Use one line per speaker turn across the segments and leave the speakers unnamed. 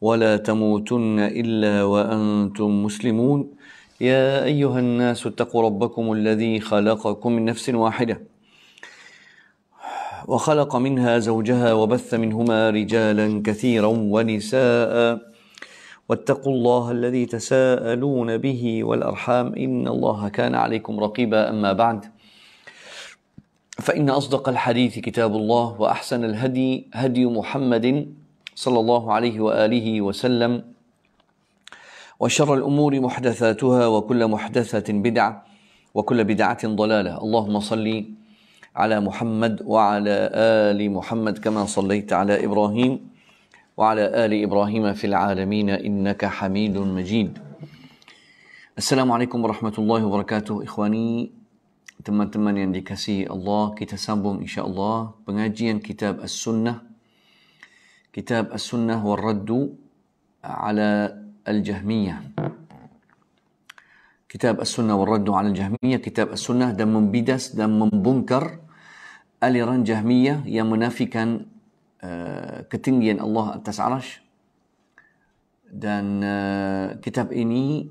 ولا تموتن الا وانتم مسلمون يا ايها الناس اتقوا ربكم الذي خلقكم من نفس واحده وخلق منها زوجها وبث منهما رجالا كثيرا ونساء واتقوا الله الذي تساءلون به والارحام ان الله كان عليكم رقيبا اما بعد فان اصدق الحديث كتاب الله واحسن الهدي هدي محمد صلى الله عليه واله وسلم وشر الامور محدثاتها وكل محدثه بدعه وكل بدعه ضلاله اللهم صل على محمد وعلى ال محمد كما صليت على ابراهيم وعلى ال ابراهيم في العالمين انك حميد مجيد السلام عليكم ورحمه الله وبركاته اخواني teman-teman yang dikasihi Allah, kita sambung insya-Allah pengajian kitab As-Sunnah كتاب السنة والرد على الجهمية كتاب السنة والرد على الجهمية كتاب السنة دم بيدس دم بنكر أليران جهمية يا منافكا كتنجين الله التسع عرش dan uh, kitab ini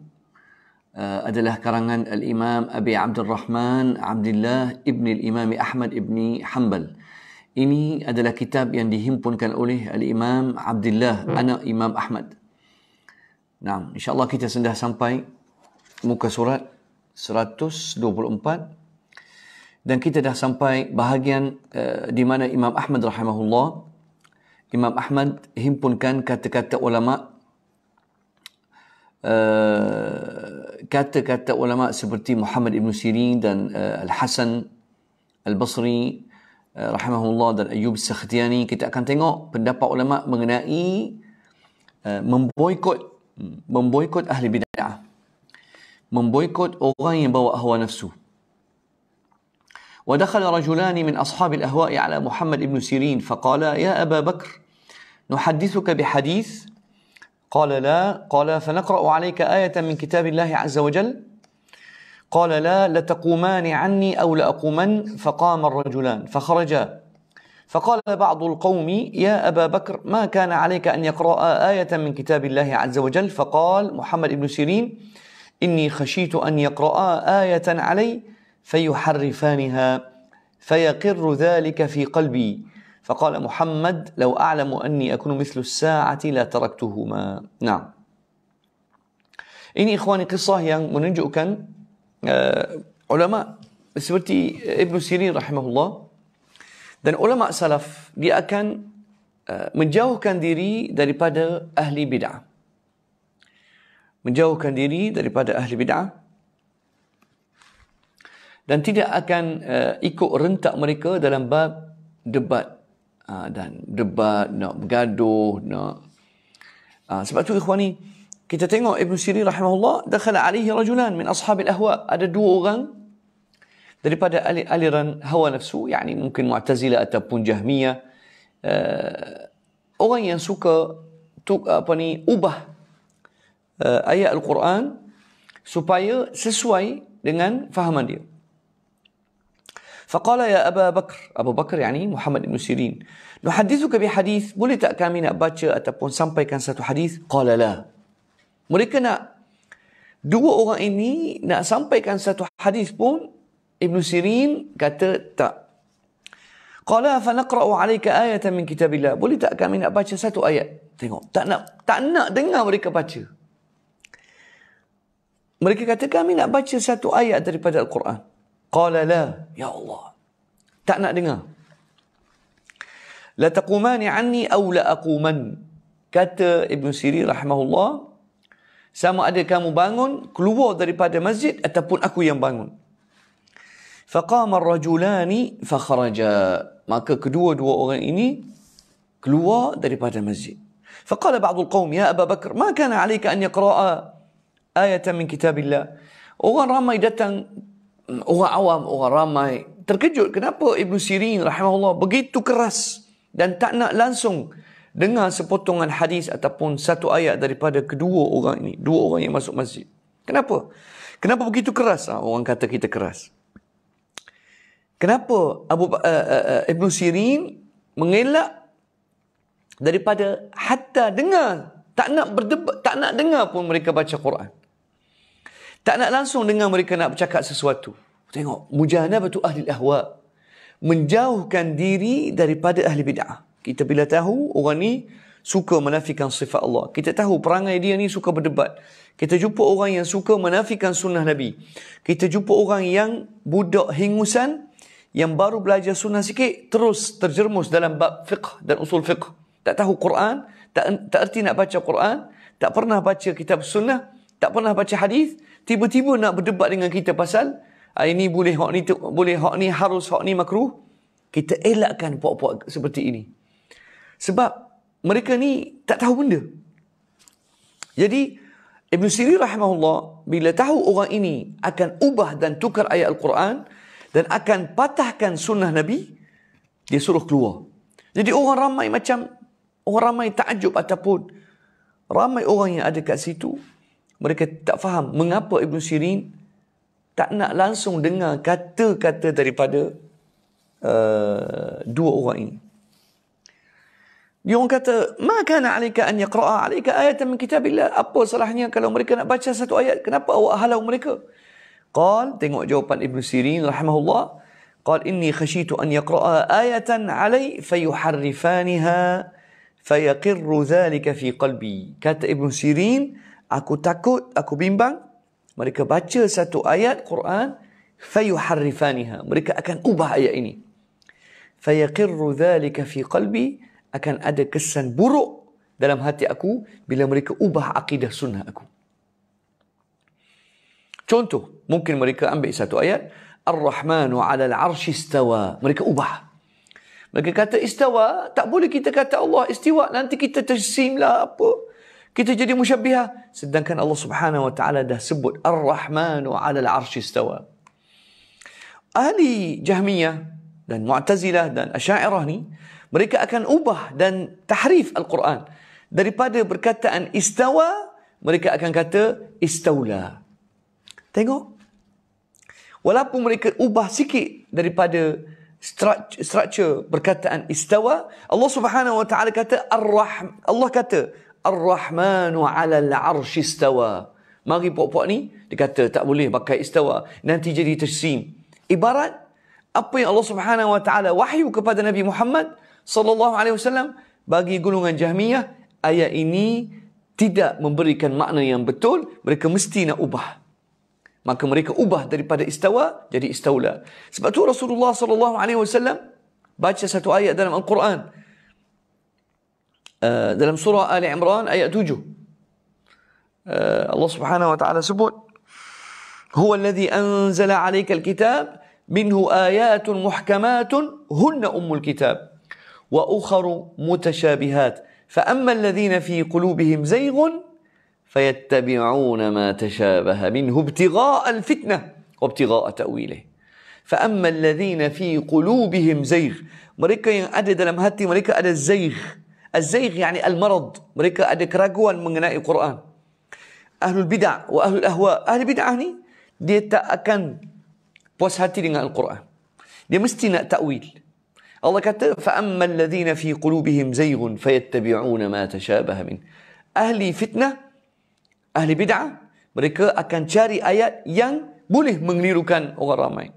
uh, adalah karangan al-Imam Abi Abdul Rahman Abdullah ibn al-Imam Ahmad ibn Hanbal ini adalah kitab yang dihimpunkan oleh Al-Imam Abdullah, anak Imam Ahmad. Nah, Allah kita sudah sampai muka surat 124. Dan kita dah sampai bahagian uh, di mana Imam Ahmad rahimahullah. Imam Ahmad himpunkan kata-kata ulama' eh, kata-kata ulama seperti Muhammad Ibn Sirin dan eh, Al-Hasan Al-Basri rahimahullah dan Ayub Sakhtiani kita akan tengok pendapat ulama mengenai uh, memboikot memboikot ahli bid'ah memboikot orang yang bawa hawa nafsu ودخل رجلان من أصحاب الأهواء على محمد بن سيرين فقال يا أبا بكر نحدثك بحديث قال لا قال فنقرأ عليك آية من كتاب الله عز وجل قال لا لتقومان عني أو لأقومن فقام الرجلان فخرجا فقال بعض القوم يا أبا بكر ما كان عليك أن يقرأ آية من كتاب الله عز وجل فقال محمد بن سيرين إني خشيت أن يقرأ آية علي فيحرفانها فيقر ذلك في قلبي فقال محمد لو أعلم أني أكون مثل الساعة لتركتهما نعم إني إخواني قصة yang menunjukkan uh, ulama seperti Ibn Sirin rahimahullah dan ulama salaf dia akan uh, menjauhkan diri daripada ahli bid'ah. Menjauhkan diri daripada ahli bid'ah dan tidak akan uh, ikut rentak mereka dalam bab debat uh, dan debat nak bergaduh nak uh, sebab tu ikhwani uh, kita tengok Ibn Sirin rahimahullah dakhala alaihi rajulan min ashab al-ahwa ada dua orang daripada aliran hawa nafsu yakni mungkin mu'tazilah ataupun jahmiyah uh, orang yang suka tu, apa ni ubah uh, ayat al-Quran supaya sesuai dengan fahaman dia فقال يا أبا بكر أبو بكر يعني محمد بن سيرين نحدثك بحديث بولي تأكامين أباتش أتبون سمبي كان ساتو حديث قال لا mereka nak dua orang ini nak sampaikan satu hadis pun Ibn Sirin kata tak. Qala fa naqra'u 'alayka ayatan min kitabillah. Boleh tak kami nak baca satu ayat? Tengok, tak nak tak nak dengar mereka baca. Mereka kata kami nak baca satu ayat daripada Al-Quran. Qala la, ya Allah. Tak nak dengar. La taqumani 'anni aw la aquman. Kata Ibn Sirin rahimahullah, sama ada kamu bangun keluar daripada masjid ataupun aku yang bangun faqama ar-rajulani fa kharaja maka kedua-dua orang ini keluar daripada masjid faqala ba'd al-qaum ya Abu Bakr ma kana 'alayka an yaqra'a ayatan min kitabillah orang ramai datang orang awam orang ramai terkejut kenapa ibnu Sirin rahimahullah begitu keras dan tak nak langsung dengar sepotongan hadis ataupun satu ayat daripada kedua orang ini, dua orang yang masuk masjid. Kenapa? Kenapa begitu keras? Ha, orang kata kita keras. Kenapa Abu uh, uh, Ibn Sirin mengelak daripada hatta dengar, tak nak berdebat, tak nak dengar pun mereka baca Quran. Tak nak langsung dengar mereka nak bercakap sesuatu. Tengok, mujahadah betul ahli ahwa menjauhkan diri daripada ahli bid'ah. Kita bila tahu orang ni suka menafikan sifat Allah. Kita tahu perangai dia ni suka berdebat. Kita jumpa orang yang suka menafikan sunnah Nabi. Kita jumpa orang yang budak hingusan yang baru belajar sunnah sikit terus terjerumus dalam bab fiqh dan usul fiqh. Tak tahu Quran, tak, tak erti nak baca Quran, tak pernah baca kitab sunnah, tak pernah baca hadis, tiba-tiba nak berdebat dengan kita pasal ini boleh, hak ni boleh, hak ni harus, hak ni makruh. Kita elakkan pokok puak seperti ini. Sebab mereka ni tak tahu benda. Jadi Ibn Siri rahimahullah bila tahu orang ini akan ubah dan tukar ayat Al-Quran dan akan patahkan sunnah Nabi, dia suruh keluar. Jadi orang ramai macam orang ramai takjub ataupun ramai orang yang ada kat situ mereka tak faham mengapa Ibn Sirin tak nak langsung dengar kata-kata daripada uh, dua orang ini. Dia orang kata, makan alika an yaqra'a alika ayat min kitabillah. Apa salahnya kalau mereka nak baca satu ayat? Kenapa awak halau mereka? Qal, tengok jawapan Ibn Sirin rahimahullah. Qal inni khashitu an yaqra'a ayatan alai fayuharrifaniha fayaqirru dhalika fi qalbi. Kata Ibn Sirin, aku takut, aku bimbang mereka baca satu ayat Quran fayuharrifaniha. Mereka akan ubah ayat ini. Fayaqirru dhalika fi qalbi akan ada kesan buruk dalam hati aku bila mereka ubah akidah sunnah aku. Contoh, mungkin mereka ambil satu ayat, Ar-Rahmanu 'alal 'arsy istawa. Mereka ubah. Mereka kata istawa, tak boleh kita kata Allah istiwa, nanti kita tersimlah apa? Kita jadi musyabbiha sedangkan Allah Subhanahu wa taala dah sebut Ar-Rahmanu 'alal 'arsy istawa. Ahli Jahmiyah dan Mu'tazilah dan Asy'ariyah ni mereka akan ubah dan tahrif Al-Quran. Daripada perkataan istawa, mereka akan kata istaula. Tengok. Walaupun mereka ubah sikit daripada structure perkataan istawa, Allah Subhanahu Wa Taala kata ar-rahm. Allah kata ar-rahmanu 'alal 'arsh istawa. Mari puak-puak ni, dia kata tak boleh pakai istawa. Nanti jadi tersim. Ibarat apa yang Allah Subhanahu Wa Taala wahyu kepada Nabi Muhammad, sallallahu alaihi wasallam bagi golongan Jahmiyah ayat ini tidak memberikan makna yang betul mereka mesti nak ubah maka mereka ubah daripada istawa jadi istaula sebab tu Rasulullah sallallahu alaihi wasallam baca satu ayat dalam al-Quran uh, dalam surah Ali Imran ayat 7 uh, eh, Allah Subhanahu wa taala sebut هو الذي أنزل عليك الكتاب منه آيات محكمات هن أم الكتاب واخر متشابهات فاما الذين في قلوبهم زيغ فيتبعون ما تشابه منه ابتغاء الفتنه وابتغاء تاويله فاما الذين في قلوبهم زيغ مريكا ينعد دلم هاتي مريكا على الزيغ الزيغ يعني المرض مريكا على كراكوا من القران اهل البدع واهل الاهواء اهل البدع هني دي تاكن بوس هاتي القران دي مستي تاويل Allah kata fa'amma alladhina fi qulubihim zayghun fayattabi'una ma tashabaha min ahli fitnah ahli bid'ah mereka akan cari ayat yang boleh mengelirukan orang ramai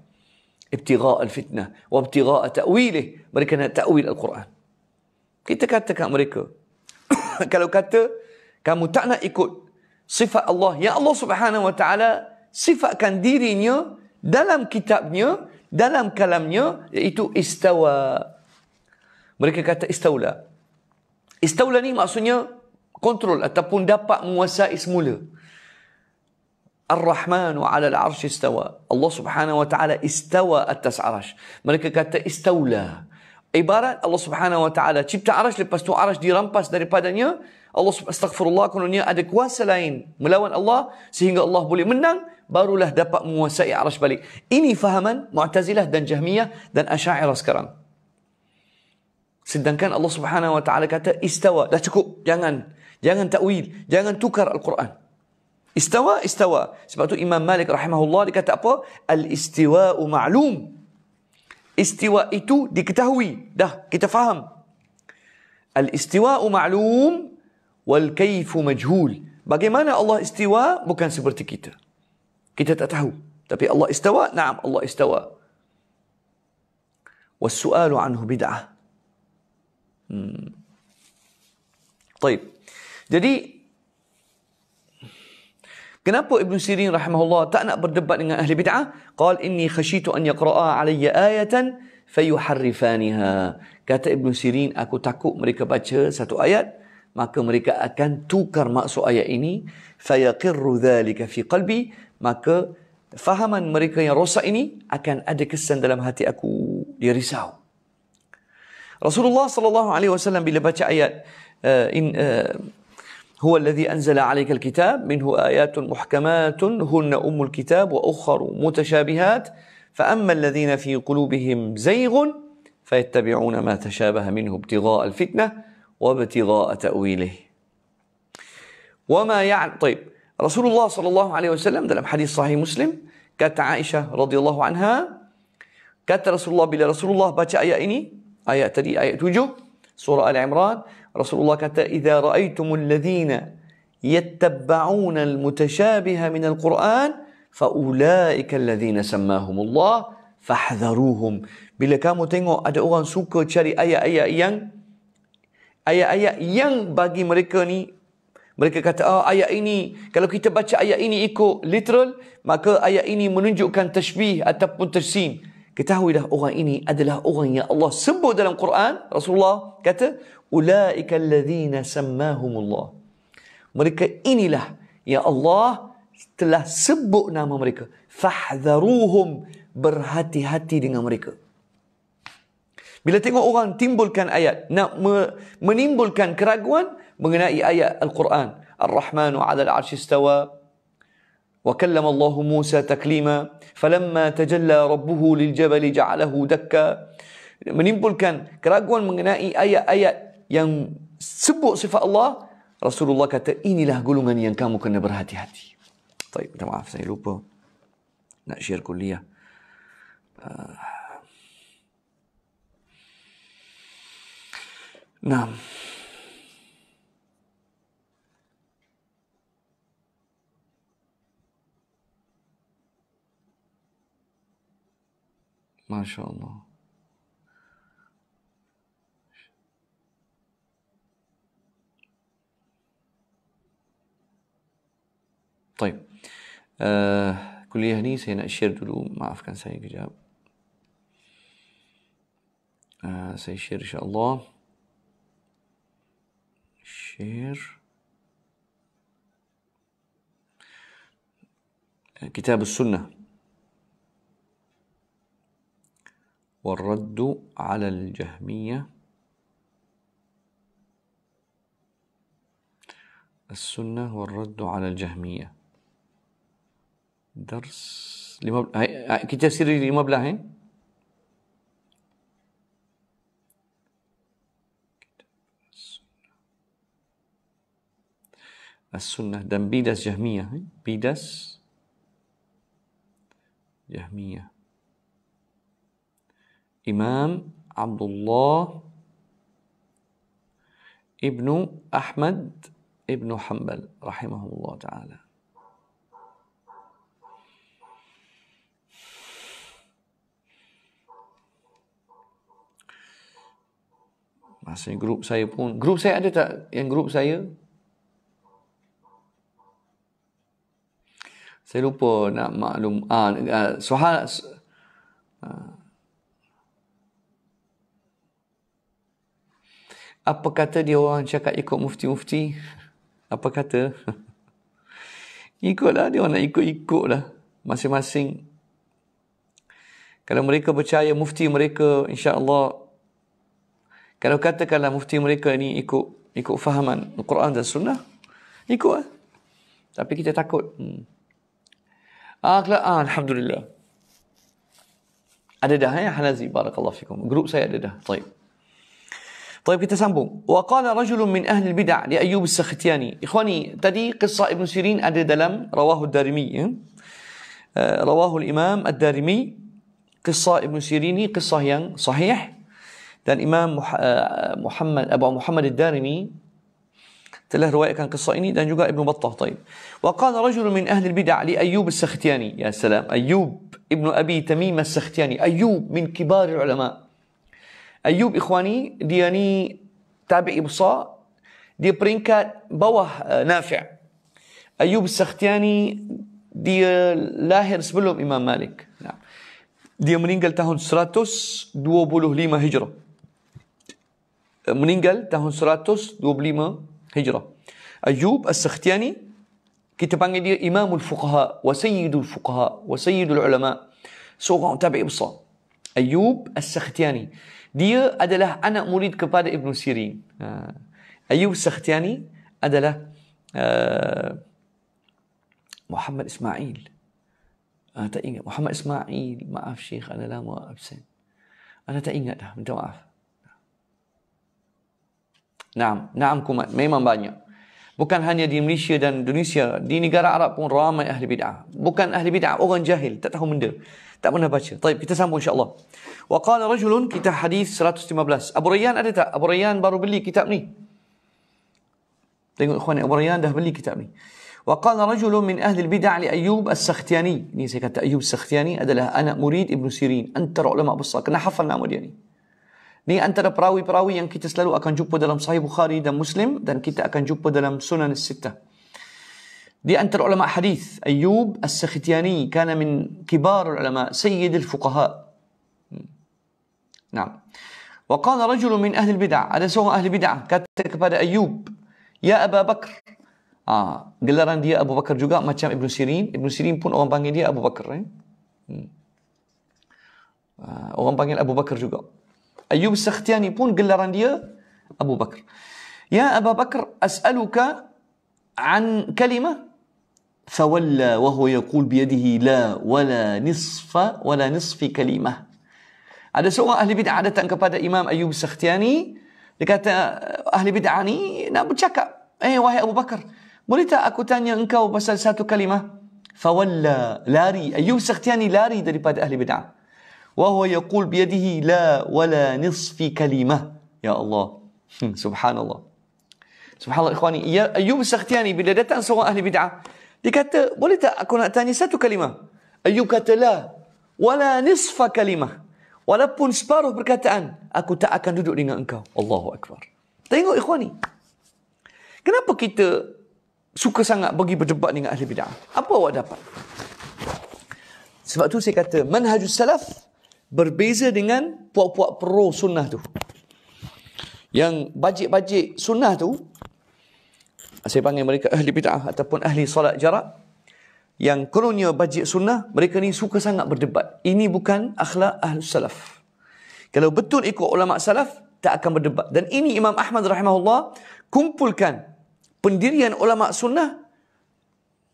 ibtigha al-fitnah wa ibtigha ta'wilih mereka nak ta'wil al-Quran kita kata kat mereka kalau kata kamu tak nak ikut sifat Allah yang Allah Subhanahu wa taala sifatkan dirinya dalam kitabnya dalam kalamnya iaitu istawa. Mereka kata istaula. Istaula ni maksudnya kontrol ataupun dapat menguasai semula. ar wa ala al-Arsh istawa. Allah Subhanahu wa taala istawa atas arash. Mereka kata istaula. Ibarat Allah Subhanahu wa taala cipta arash lepas tu arash dirampas daripadanya Allah subhanahu astaghfirullah kononnya ada kuasa lain melawan Allah sehingga Allah boleh menang barulah dapat menguasai arash balik. Ini fahaman Mu'tazilah dan Jahmiyah dan Asy'ariyah sekarang. Sedangkan Allah Subhanahu wa taala kata istawa dah cukup jangan jangan takwil jangan tukar al-Quran. Istawa istawa sebab tu Imam Malik rahimahullah dia kata apa? Al-istiwa'u ma'lum. Istiwa itu diketahui dah kita faham. Al-istiwa'u ma'lum wal kayfu majhul. Bagaimana Allah istiwa bukan seperti kita. Kita tak tahu. Tapi Allah istawa, na'am Allah istawa. Wassu'alu anhu bid'ah. Hmm. Taib. Jadi, kenapa Ibn Sirin rahimahullah tak nak berdebat dengan ahli bid'ah? Qal inni khashitu an yakra'a alaya ayatan fayuharrifaniha. Kata Ibn Sirin, aku takut mereka baca satu ayat, maka mereka akan tukar maksud ayat ini fayaqirru dhalika fi qalbi maka fahaman mereka yang rosak ini akan ada kesan dalam hati aku dia risau Rasulullah sallallahu alaihi wasallam bila baca ayat uh, in uh, هو الذي أنزل عليك الكتاب منه آيات محكمات هن أم الكتاب وأخر متشابهات فأما الذين في قلوبهم زيغ فيتبعون ما تشابه منه ابتغاء الفتنة وابتغاء تأويله وما يعني طيب رسول الله صلى الله عليه وسلم dalam hadis sahih Muslim kata Aisyah radhiyallahu anha kata Rasulullah bila Rasulullah baca ayat ini ayat tadi ayat 7 surah Al Imran Rasulullah kata idza raaitumul ladzina yattaba'una al-mutashabiha min al-Quran faulaika alladhina sammahumullah fahdharuhum bila kamu tengok ada orang suka cari ayat-ayat yang ayat-ayat yang bagi mereka ni Mereka kata, oh, ayat ini, kalau kita baca ayat ini ikut literal, maka ayat ini menunjukkan tashbih ataupun tersin. Ketahui dah orang ini adalah orang yang Allah sebut dalam Quran. Rasulullah kata, Ula'ika alladhina sammahumullah. Mereka inilah yang Allah telah sebut nama mereka. Fahdharuhum berhati-hati dengan mereka. Bila tengok orang timbulkan ayat, nak menimbulkan keraguan, mengenai ayat Al-Quran. Ar-Rahmanu ala al-arsh istawa. Wa kallama Allah Musa taklima. Falamma tajalla rabbuhu liljabali ja'alahu dakka. Menimpulkan keraguan mengenai ayat-ayat yang sebut sifat Allah. Rasulullah kata inilah gulungan yang kamu kena berhati-hati. Baik, minta maaf saya lupa. Nak share kuliah. Uh. Ah. Nah. ما شاء الله طيب آه كلية هني سينا اشير دلو ما أعرف كان سايق جاب آه سيشير إن شاء الله شير كتاب السنه والرد على الجهمية السنة والرد على الجهمية درس كي كتاب سيري لمبلغ هين السنة دم بيدس جهمية بيدس جهمية إمام عبد الله ابن أحمد ابن حنبل رحمه الله تعالى Maksudnya grup saya pun Grup saya ada tak yang grup saya? Saya lupa nak maklum ah, ah Suhal ah, apa kata dia orang cakap ikut mufti-mufti? Apa kata? Ikutlah, dia orang nak ikut lah, Masing-masing. Kalau mereka percaya mufti mereka, insya Allah. Kalau katakanlah mufti mereka ni ikut ikut fahaman Al-Quran dan Sunnah. Ikutlah. Tapi kita takut. Hmm. Ah, ah, Alhamdulillah. Ada dah ya eh, halazi barakallahu fikum. Grup saya ada dah. Baik. طيب كتسامبو وقال رجل من أهل البدع لأيوب السختياني إخواني تدي قصة ابن سيرين أدي دلم رواه الدارمي رواه الإمام الدارمي قصة ابن سيريني قصة yang صحيح dan Imam Muhammad Abu Muhammad Ad-Darimi telah riwayatkan kisah ini dan juga Ibnu Battah. Taib. Wa qala rajul min ahli al-bid'ah li Ayyub al-Sakhtiyani. Ya salam. Ayyub ibn Abi Tamim al-Sakhtiyani. Ayyub min kibar ulama. ايوب اخواني دياني تابع بصا دي برينكات بوه نافع ايوب السختياني دي لاهر سبلهم امام مالك نعم دي منينجل تهون سراتوس دو بوله لما هجره منينجل تهون سراتوس دو بليما هجره ايوب السختياني كتبان دي امام الفقهاء وسيد الفقهاء وسيد العلماء سوغان تابع بصا ايوب السختياني dia adalah anak murid kepada Ibn Sirin. Uh, Ayub Sakhtiani adalah uh, Muhammad Ismail. Uh, tak ingat. Muhammad Ismail. Maaf, Syekh. Ana lama absen. Ana ah, tak ingat dah. Minta maaf. Naam. Naam kumat. Memang banyak. Bukan hanya di Malaysia dan Indonesia, di negara Arab pun ramai ahli bid'ah. Bukan ahli bid'ah, orang jahil, tak tahu benda. Tak pernah baca. Baik, kita sambung insya-Allah. Wa qala rajulun kita hadis 115. Abu Rayyan ada tak? Abu Rayyan baru beli kitab ni. Tengok ikhwan Abu Rayyan dah beli kitab ni. Wa qala rajulun min ahli al-bid'ah li Ayyub as-Sakhtiyani. Ni saya kata Ayyub as-Sakhtiyani adalah anak murid Ibn Sirin, antara ulama besar. Kena hafal nama dia ni. Ni antara perawi-perawi yang kita selalu akan jumpa dalam Sahih Bukhari dan Muslim dan kita akan jumpa dalam Sunan As-Sittah. Di antara ulama hadis, Ayyub As-Sakhtiyani kana min kibar ulama, sayyid al-fuqaha. Naam. Wa qala rajul min ahli al-bid'ah, ada seorang ahli bid'ah kata kepada Ayyub, "Ya Abu Bakar." Ah, gelaran dia Abu Bakar juga macam Ibn Sirin. Ibn Sirin pun orang panggil dia Abu Bakar. Eh? Hmm. Ah, orang panggil Abu Bakar juga. ايوب السختياني بون قال رانديا ابو بكر يا ابا بكر اسالك عن كلمه فولى وهو يقول بيده لا ولا نصف ولا نصف كلمه هذا سوى اهل بدعه عاده كبدا امام ايوب السختياني لكات اهل بدعه ني نابتشكا اي وهي ابو بكر مريتا اكو تانيا انكا وبسال ساتو كلمه فولى لاري ايوب السختياني لاري دري اهل بدعه وهو يقول بيده لا ولا نصف كلمة يا الله سبحان الله سبحان الله إخواني يا أيوب سختياني بلا داتان سواء أهل بدعة لكاتا بولتا أكون أتاني ساتو كلمة أيوب كاتا لا ولا نصف كلمة ولا بون سبارو بركاتا أن أكو تا أكن دودو لنا أنك الله أكبر تينو إخواني Kenapa kita suka sangat bagi berdebat dengan ahli bid'ah? Apa awak dapat? Sebab tu saya kata manhajus salaf Berbeza dengan puak-puak pro sunnah tu. Yang bajik-bajik sunnah tu, saya panggil mereka ahli bid'ah ataupun ahli salat jarak, yang kononnya bajik sunnah, mereka ni suka sangat berdebat. Ini bukan akhlak ahli salaf. Kalau betul ikut ulama' salaf, tak akan berdebat. Dan ini Imam Ahmad rahimahullah kumpulkan pendirian ulama' sunnah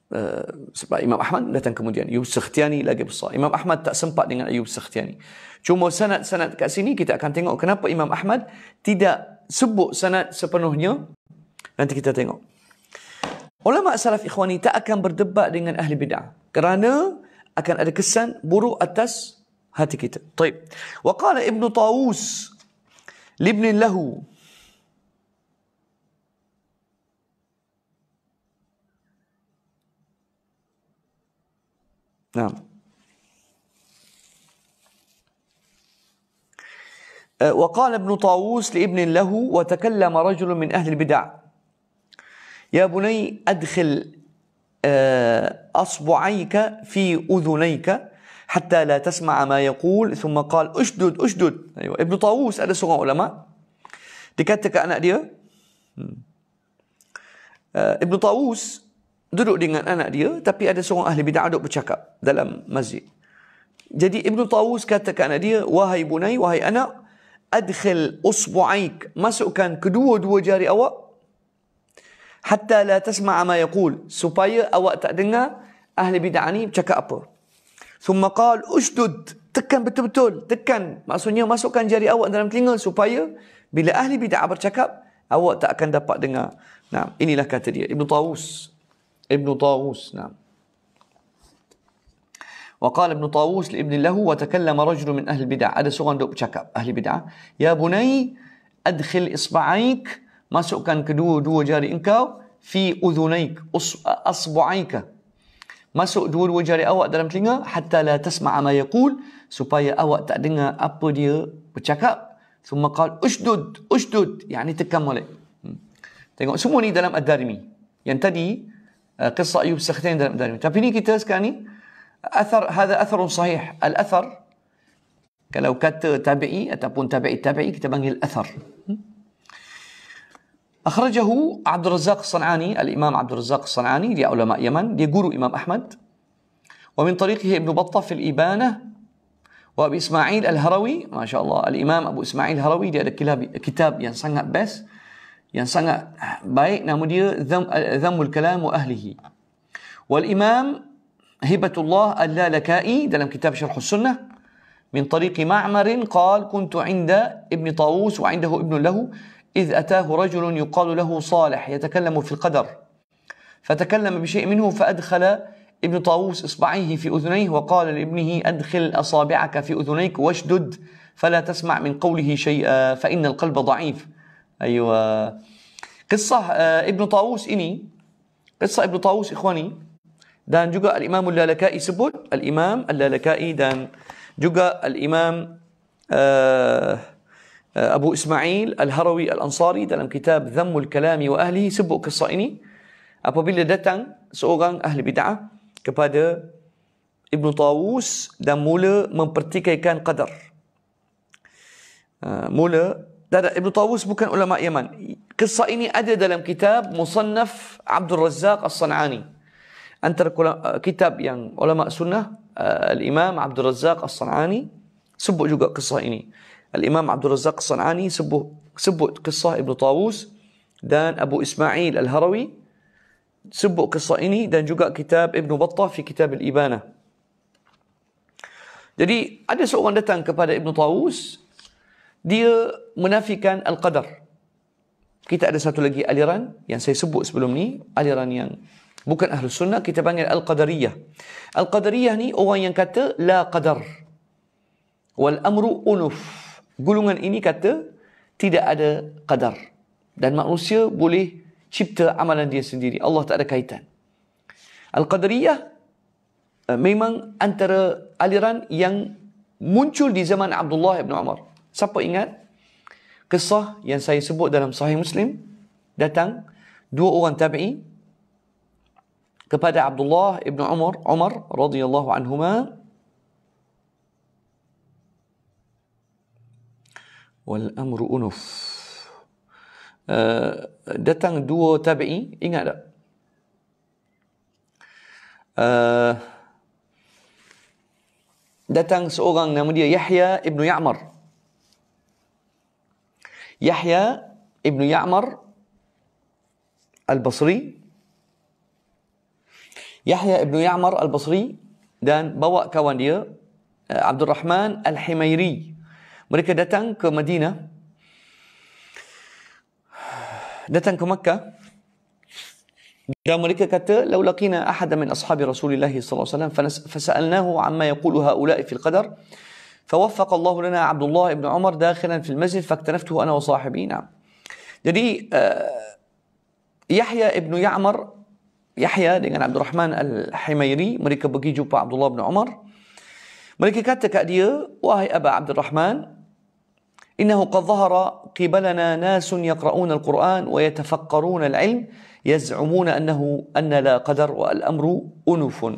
Eh, sebab Imam Ahmad datang kemudian Ayub Sakhtiani lagi besar Imam Ahmad tak sempat dengan Ayub Sakhtiani cuma sanad-sanad kat sini kita akan tengok kenapa Imam Ahmad tidak sebut sanad sepenuhnya nanti kita tengok ulama salaf ikhwani tak akan berdebat dengan ahli bid'ah kerana akan ada kesan buruk atas hati kita. Baik. Wa qala Ibn Tawus li Ibn Lahu نعم أه، وقال ابن طاووس لابن له وتكلم رجل من أهل البدع يا بني أدخل أه، أصبعيك في أذنيك حتى لا تسمع ما يقول ثم قال أشدد أشدد أيوة. ابن طاووس هذا seorang علماء dia أنا ke أه، ابن طاووس duduk dengan anak dia tapi ada seorang ahli bid'ah duduk bercakap dalam masjid. Jadi Ibnu Tawus kata ke anak dia, "Wahai bunai, wahai anak, adkhil usbu'aik, masukkan kedua-dua jari awak hatta la tasma'a ma yaqul, supaya awak tak dengar ahli bid'ah ni bercakap apa." Thumma qal, "Ushdud, tekan betul-betul, tekan." Maksudnya masukkan jari awak dalam telinga supaya bila ahli bid'ah bercakap, awak tak akan dapat dengar. Nah, inilah kata dia Ibnu Tawus ابن طاووس نعم وقال ابن طاووس لابن له وتكلم رجل من اهل البدع هذا سوغان دوب شكاب اهل البدع يا بني ادخل اصبعيك ما سو كان كدو دو جاري انك في اذنيك اصبعيك ما سو دو دو جاري او دلم تلينغا حتى لا تسمع ما يقول سوبايا او تادنغا ابو دي بشكاب ثم قال اشدد اشدد يعني تكمل تنقل سموني دلم الدارمي ينتدي يعني آه، قصة أيوب السختين دارم تابيني كتاز كاني أثر هذا أثر صحيح الأثر لو كت تابعي أتبون تابعي تابعي كتبان الأثر أخرجه عبد الرزاق الصنعاني الإمام عبد الرزاق الصنعاني لعلماء يمن يقول إمام أحمد ومن طريقه ابن بطة في الإبانة وأبي إسماعيل الهروي ما شاء الله الإمام أبو إسماعيل الهروي دي كتاب ينصنع بس yang sangat baik nama dia Zamul Kalam wa Ahlihi. Wal Imam Hibatullah Al-Lalakai dalam kitab Syarh Sunnah من طريق معمر قال كنت عند ابن طاووس وعنده ابن له إذ أتاه رجل يقال له صالح يتكلم في القدر فتكلم بشيء منه فأدخل ابن طاووس إصبعيه في أذنيه وقال لابنه أدخل أصابعك في أذنيك واشدد فلا تسمع من قوله شيئا فإن القلب ضعيف ايوه قصه ابن طاووس اني قصه ابن طاووس اخواني دان جوجا الامام اللالكائي سبوت الامام اللالكائي دان جوجا الامام ابو اسماعيل الهروي الانصاري دان كتاب ذم الكلام واهله سبو قصه اني ابو بيلا داتان سوغان اهل بدعه كبادا ابن طاووس دان مولا من قدر مولا dan Ibn Tawus bukan ulama Yaman. Kisah ini ada dalam kitab Musannaf Abdul Razak As-San'ani. Antara eh, kitab yang ulama sunnah, eh, Al-Imam Abdul Razak As-San'ani sebut juga kisah ini. Al-Imam Abdul Razak As-San'ani sebut, sebut kisah Ibn Tawus dan Abu Ismail Al-Harawi sebut kisah ini dan juga kitab Ibn Battah di kitab Al-Ibana. Jadi ada seorang datang kepada Ibn Tawus dia menafikan al-qadar. Kita ada satu lagi aliran yang saya sebut sebelum ni, aliran yang bukan ahli sunnah kita panggil al-qadariyah. Al-qadariyah ni orang yang kata la qadar. Wal amru unuf. Gulungan ini kata tidak ada qadar. Dan manusia boleh cipta amalan dia sendiri. Allah tak ada kaitan. Al-qadariyah eh, memang antara aliran yang muncul di zaman Abdullah ibn Umar Siapa ingat? Kisah yang saya sebut dalam Sahih Muslim datang dua orang tabi'i kepada Abdullah ibn Umar Umar radhiyallahu anhuma wal amru unuf uh, datang dua tabi'i ingat tak uh, datang seorang nama dia Yahya ibnu Ya'mar يحيى ابن يعمر البصري يحيى ابن يعمر البصري dan bawa kawan dia Abdul Rahman Al-Himairi mereka datang ke Madinah datang ke Makkah dan mereka kata law laqina ahada min ashabi Rasulillah sallallahu alaihi wasallam fasalnahu amma yaqulu haula'i fil qadar فوفق الله لنا عبد الله بن عمر داخلا في المسجد فاكتنفته انا وصاحبي نعم. جدي آه، يحيى ابن يعمر يحيى dengan عبد الرحمن الحميري mereka بوكي جوبا عبد الله بن عمر. Mereka kata kat واهي ابا عبد الرحمن إنه قد ظهر قبلنا ناس يقرؤون القرآن ويتفقرون العلم يزعمون أنه أن لا قدر والأمر أنف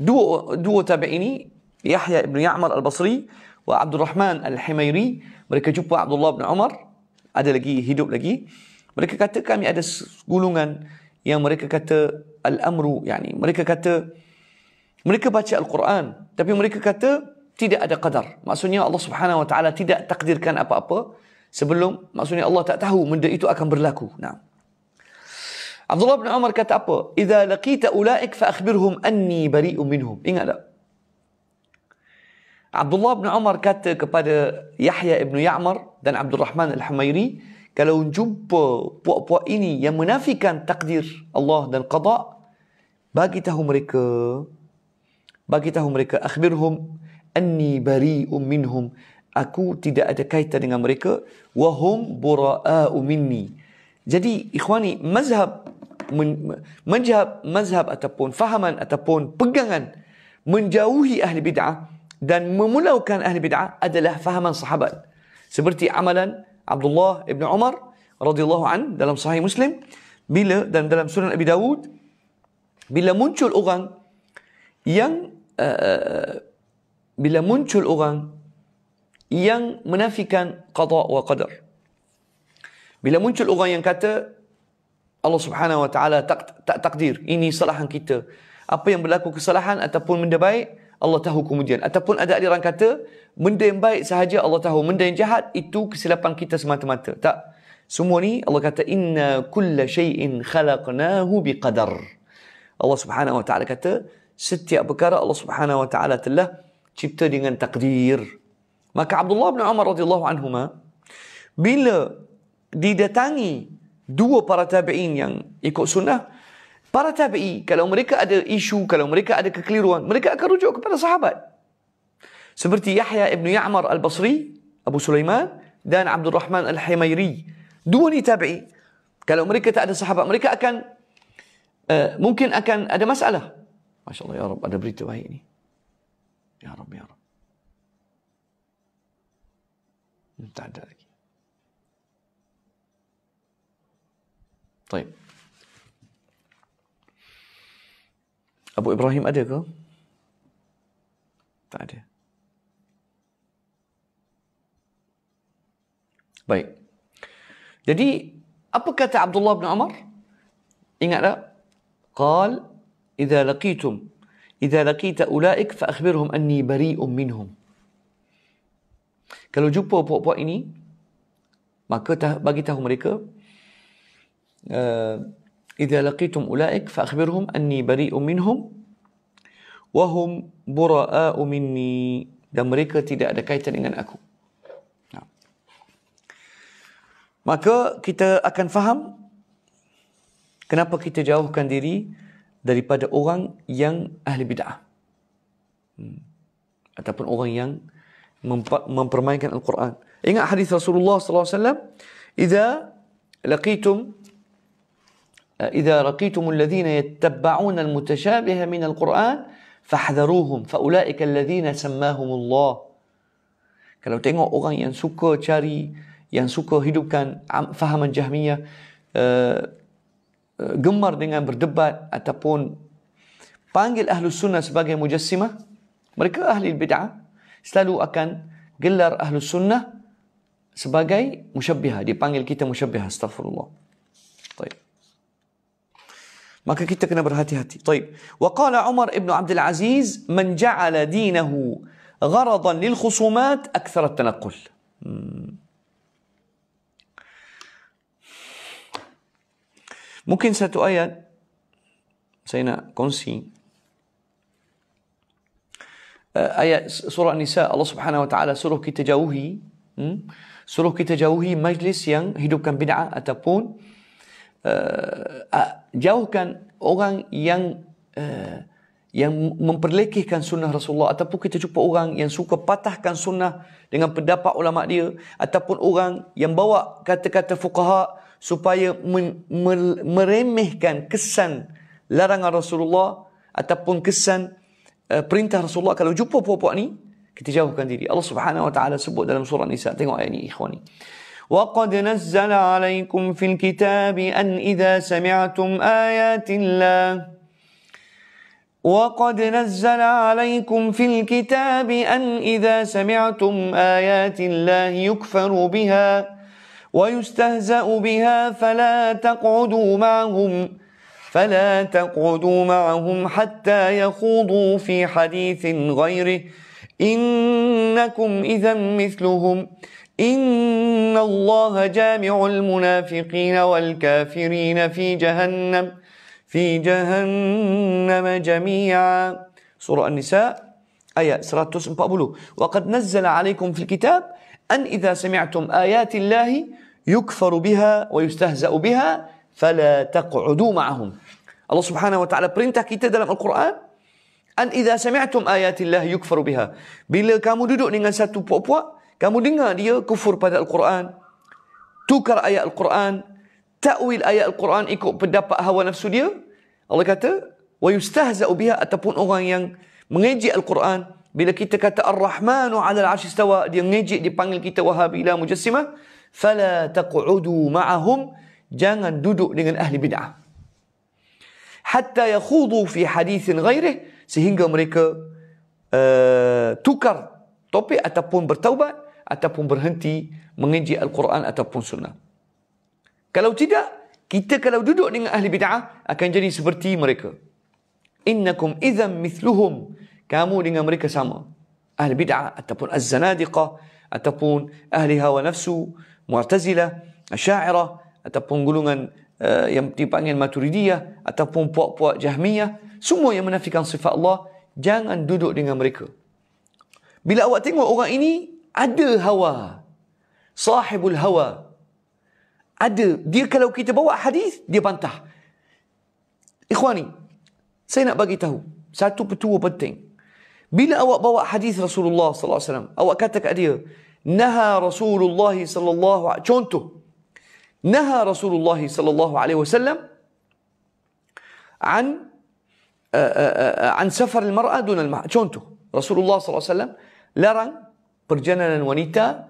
دو دو تابعيني Yahya ibn Ya'mar al-Basri wa Abdul Rahman al-Himairi mereka jumpa Abdullah bin Umar ada lagi hidup lagi mereka kata kami ada gulungan yang mereka kata al-amru yani mereka kata mereka baca al-Quran tapi mereka kata tidak ada qadar maksudnya Allah Subhanahu wa taala tidak takdirkan apa-apa sebelum maksudnya Allah tak tahu benda itu akan berlaku nah Abdullah bin Umar kata apa? "Idza laqita ulaik fa akhbirhum anni bari'un minhum." Ingat tak? Abdullah bin Umar kata kepada Yahya bin Ya'mar dan Abdul Rahman al-Humairi, kalau jumpa puak-puak ini yang menafikan takdir Allah dan qada, bagi tahu mereka bagi tahu mereka akhbirhum anni bari'um minhum aku tidak ada kaitan dengan mereka wa hum bura'a'u minni jadi ikhwani mazhab mazhab mazhab ataupun fahaman ataupun pegangan menjauhi ahli bid'ah dan memulaukan ahli bid'ah adalah fahaman sahabat. Seperti amalan Abdullah ibn Umar radhiyallahu an dalam sahih Muslim bila dan dalam Sunan Abi Dawud bila muncul orang yang uh, bila muncul orang yang menafikan qada wa qadar. Bila muncul orang yang kata Allah Subhanahu wa taala tak takdir, ini salahan kita. Apa yang berlaku kesalahan ataupun benda baik Allah tahu kemudian. Ataupun ada aliran kata, benda yang baik sahaja Allah tahu. Benda yang jahat, itu kesilapan kita semata-mata. Tak. Semua ni Allah kata inna kulla shay'in khalaqnahu biqadar. Allah Subhanahu wa taala kata setiap perkara Allah Subhanahu wa taala telah cipta dengan takdir. Maka Abdullah bin Umar radhiyallahu anhuma bila didatangi dua para tabi'in yang ikut sunnah Para tabi'i kalau mereka ada isu, kalau mereka ada kekeliruan, mereka akan rujuk kepada sahabat. Seperti Yahya ibn Ya'mar al-Basri, Abu Sulaiman dan Abdul Rahman al-Himairi. Dua ni tabi'i. Kalau mereka tak ada sahabat, mereka akan uh, mungkin akan ada masalah. Masya Allah, Ya Rab, ada berita baik ni. Ya Rab, Ya Rab. Tak ada lagi. طيب Abu Ibrahim ada ke? Tak ada. Baik. Jadi, apa kata Abdullah bin Umar? Ingat tak? Qal, idha laqitum, idha laqita ula'ik, fa'akhbirhum anni bari'um minhum. Kalau jumpa puak-puak ini, maka bagi tahu mereka, eh, إذا لقيتم أولئك فأخبرهم أني بريء منهم وهم براء مني dan mereka tidak ada kaitan dengan aku. Nah. Maka kita akan faham kenapa kita jauhkan diri daripada orang yang ahli bid'ah. Hmm. Ataupun orang yang mempermainkan Al-Quran. Ingat hadis Rasulullah sallallahu alaihi wasallam, "Idza laqitum إذا رقيتم الذين يتبعون المتشابه من القرآن فاحذروهم فأولئك الذين سماهم الله kalau tengok orang yang suka cari yang suka hidupkan fahaman jahmiyah uh, gemar dengan berdebat ataupun panggil ahlu sunnah sebagai mujassimah mereka ahli bid'ah selalu akan gelar ahlu sunnah sebagai musyabbihah dipanggil kita musyabbihah astagfirullah Maka kita kena berhati-hati. Taib. Waqala Umar ibn Abdul Aziz, man ja'ala dinahu gharadan lil khusumat akthar at-tanaqul. Mungkin satu ayat saya nak kongsi ayat surah Nisa Allah Subhanahu Wa Taala suruh kita jauhi hmm? suruh kita jauhi majlis yang hidupkan bid'ah ataupun uh, jauhkan orang yang uh, yang memperlekehkan sunnah Rasulullah ataupun kita jumpa orang yang suka patahkan sunnah dengan pendapat ulama dia ataupun orang yang bawa kata-kata fuqaha supaya meremehkan kesan larangan Rasulullah ataupun kesan uh, perintah Rasulullah kalau jumpa puak-puak ni kita jauhkan diri Allah Subhanahu Wa Taala sebut dalam surah Nisa tengok ayat ni ikhwan وقد نزل عليكم في الكتاب أن إذا سمعتم آيات الله وقد نزل عليكم في الكتاب أن إذا سمعتم آيات الله يكفر بها ويستهزأ بها فلا تقعدوا معهم فلا تقعدوا معهم حتى يخوضوا في حديث غيره إنكم إذا مثلهم إن الله جامع المنافقين والكافرين في جهنم في جهنم جميعا سورة النساء آية 140 وقد نزل عليكم في الكتاب أن إذا سمعتم آيات الله يكفر بها ويستهزأ بها فلا تقعدوا معهم الله سبحانه وتعالى taala كتاب kita القرآن أن إذا سمعتم آيات الله يكفر بها biha bila kamu Kamu dengar dia kufur pada Al-Quran. Tukar ayat Al-Quran. Ta'wil ayat Al-Quran ikut pendapat hawa nafsu dia. Allah kata, وَيُسْتَهْزَأُ biha Ataupun orang yang mengejik Al-Quran. Bila kita kata Ar-Rahmanu ala al-Arshis Tawa, dia ngejik, dipanggil kita Wahabi ila Mujassimah. فَلَا تَقْعُدُوا مَعَهُمْ Jangan duduk dengan ahli bid'ah. Hatta yakhudu fi hadithin ghairih sehingga mereka uh, tukar topik ataupun bertaubat ataupun berhenti mengaji Al-Quran ataupun sunnah. Kalau tidak, kita kalau duduk dengan ahli bid'ah akan jadi seperti mereka. Innakum idham mithluhum. Kamu dengan mereka sama. Ahli bid'ah ataupun az-zanadiqah ataupun ahli hawa nafsu, mu'tazila, asyairah ataupun gulungan uh, eh, yang dipanggil maturidiyah ataupun puak-puak jahmiyah. Semua yang menafikan sifat Allah, jangan duduk dengan mereka. Bila awak tengok orang ini ada hawa. Sahibul hawa. Ada. Dia kalau kita bawa hadis, dia bantah. Ikhwani, saya nak bagi tahu satu petua penting. Bila awak bawa hadis Rasulullah sallallahu alaihi wasallam, awak kata kat dia, "Naha Rasulullah sallallahu alaihi contoh. Naha Rasulullah sallallahu alaihi wasallam عن عن سفر المرأة دون الماء contoh Rasulullah sallallahu alaihi wasallam larang perjalanan wanita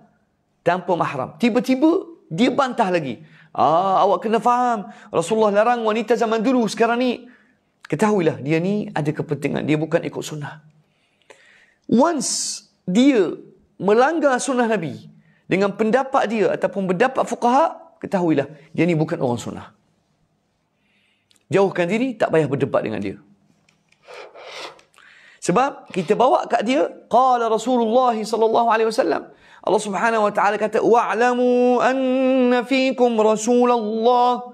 tanpa mahram. Tiba-tiba dia bantah lagi. Ah, awak kena faham. Rasulullah larang wanita zaman dulu. Sekarang ni, ketahuilah dia ni ada kepentingan. Dia bukan ikut sunnah. Once dia melanggar sunnah Nabi dengan pendapat dia ataupun pendapat fukaha, ketahuilah dia ni bukan orang sunnah. Jauhkan diri, tak payah berdebat dengan dia. Sebab kita bawa kat dia qala Rasulullah sallallahu alaihi wasallam. Allah Subhanahu wa taala kata wa'lamu anna fikum Rasulullah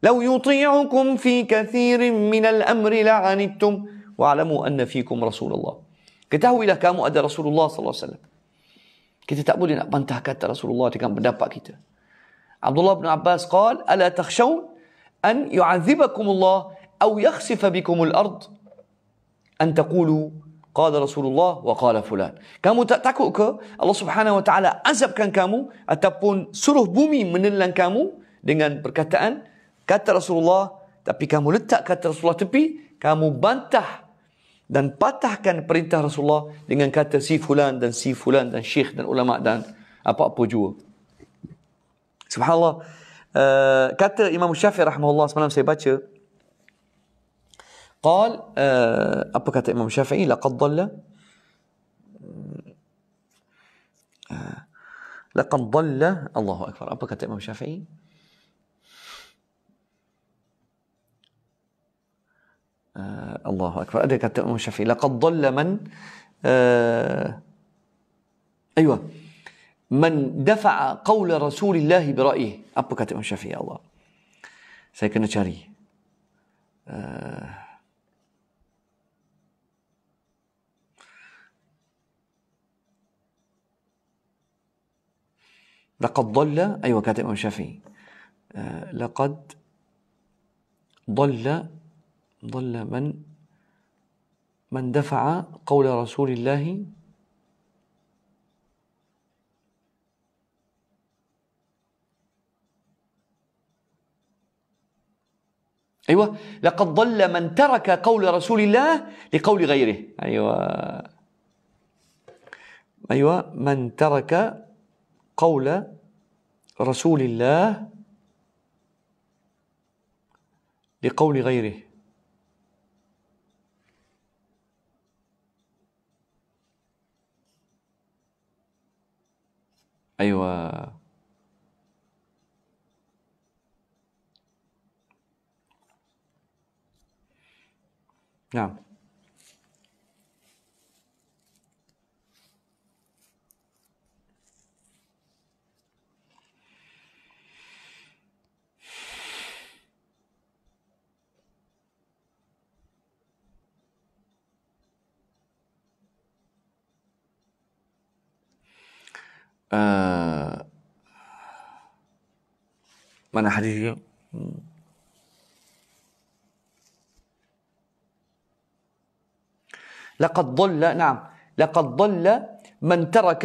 law yuti'ukum fi kathirin min al-amri la'anittum wa'lamu anna fikum Rasulullah. Ketahuilah kamu ada Rasulullah sallallahu alaihi wasallam. Kita tak boleh nak bantah kata Rasulullah dengan pendapat kita. Abdullah bin Abbas qala ala takhshaw an yu'adzibakum Allah aw yakhsifa bikum al-ard an taqulu qala rasulullah wa qala fulan kamu tak takut ke Allah Subhanahu wa taala azabkan kamu ataupun suruh bumi menelan kamu dengan perkataan kata rasulullah tapi kamu letak kata rasulullah tepi kamu bantah dan patahkan perintah rasulullah dengan kata si fulan dan si fulan dan syekh dan ulama dan apa-apa jua subhanallah uh, kata imam syafi'i rahimahullah semalam saya baca قال آه، أبكت إمام الشافعي لقد ضل آه، لقد ضل الله أكبر أبكت إمام الشافعي آه، الله أكبر أدركت إمام الشافعي لقد ضل من أيوة من دفع قول رسول الله برأيه أبكت إمام الشافعي الله سيكون شاري أه لقد ضل أيوة كاتب الإمام الشافعي آه لقد ضل ضل من من دفع قول رسول الله أيوة لقد ضل من ترك قول رسول الله لقول غيره أيوة أيوة من ترك قول رسول الله لقول غيره ايوه نعم mana hadisnya? Hmm. لقد ضل نعم لقد ضل من ترك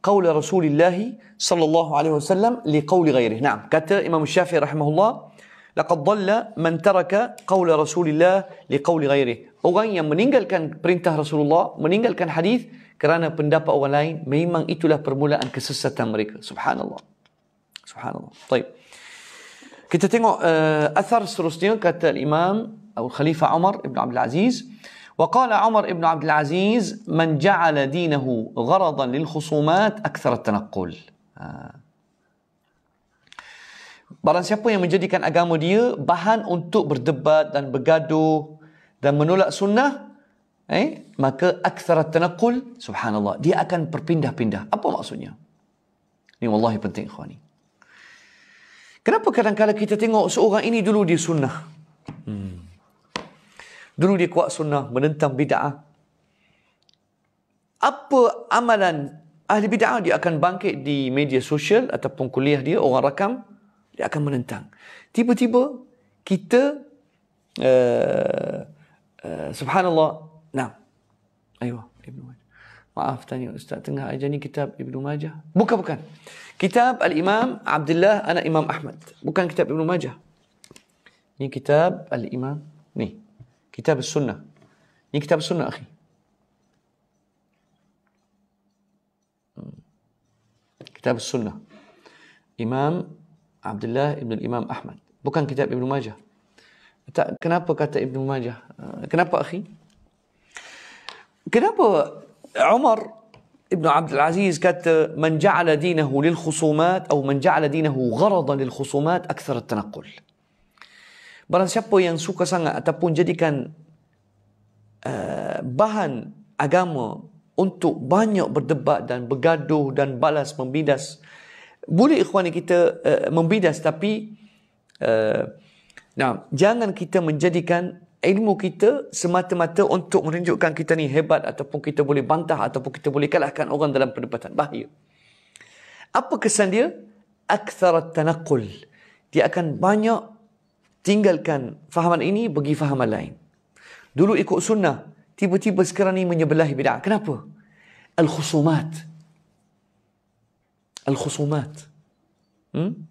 قول رسول الله صلى الله عليه وسلم لقول غيره نعم كتب إمام الشافعي رحمه الله لقد ضل من ترك قول رسول الله لقول غيره كان برنته رسول الله من Rasulullah كان حديث kerana pendapat orang lain memang itulah permulaan kesesatan mereka subhanallah subhanallah طيب kita tengok uh, athar seterusnya kata imam atau khalifah Umar ibn Abdul Aziz وقال عمر بن عبد العزيز من جعل دينه غرضا للخصومات أكثر التنقل بارن siapa yang menjadikan agama dia bahan untuk berdebat dan bergaduh dan menolak sunnah eh maka aktsarat tanaqul subhanallah dia akan berpindah-pindah apa maksudnya ni wallahi penting ikhwan ni kenapa kadang-kadang kita tengok seorang ini dulu dia sunnah hmm. dulu dia kuat sunnah menentang bid'ah apa amalan ahli bid'ah dia akan bangkit di media sosial ataupun kuliah dia orang rakam dia akan menentang tiba-tiba kita uh, uh, subhanallah nah Ayuh, Ibn Majah. Maaf tanya Ustaz tengah ajar ni kitab ibnu Majah. Bukan, bukan. Kitab Al-Imam Abdullah anak Imam Ahmad. Bukan kitab ibnu Majah. Ni kitab Al-Imam. Ni. Kitab Sunnah. Ni kitab Sunnah, akhi. Hmm. Kitab Sunnah. Imam Abdullah Ibn Imam Ahmad. Bukan kitab ibnu Majah. Tak, kenapa kata ibnu Majah? Ah, kenapa, akhi? kenapa Umar Ibn Abdul Aziz kata man ja'ala dinahu lil khusumat atau man ja'ala dinahu gharadan lil khusumat akthar at tanaqqul. Barang siapa yang suka sangat ataupun jadikan uh, bahan agama untuk banyak berdebat dan bergaduh dan balas membidas boleh ikhwan kita uh, membidas tapi uh, nah jangan kita menjadikan ilmu kita semata-mata untuk menunjukkan kita ni hebat ataupun kita boleh bantah ataupun kita boleh kalahkan orang dalam perdebatan bahaya. Apa kesan dia? Akthara tanakul. Dia akan banyak tinggalkan fahaman ini bagi fahaman lain. Dulu ikut sunnah, tiba-tiba sekarang ni menyebelahi bid'ah. Kenapa? Al-khusumat. Al-khusumat. Hmm?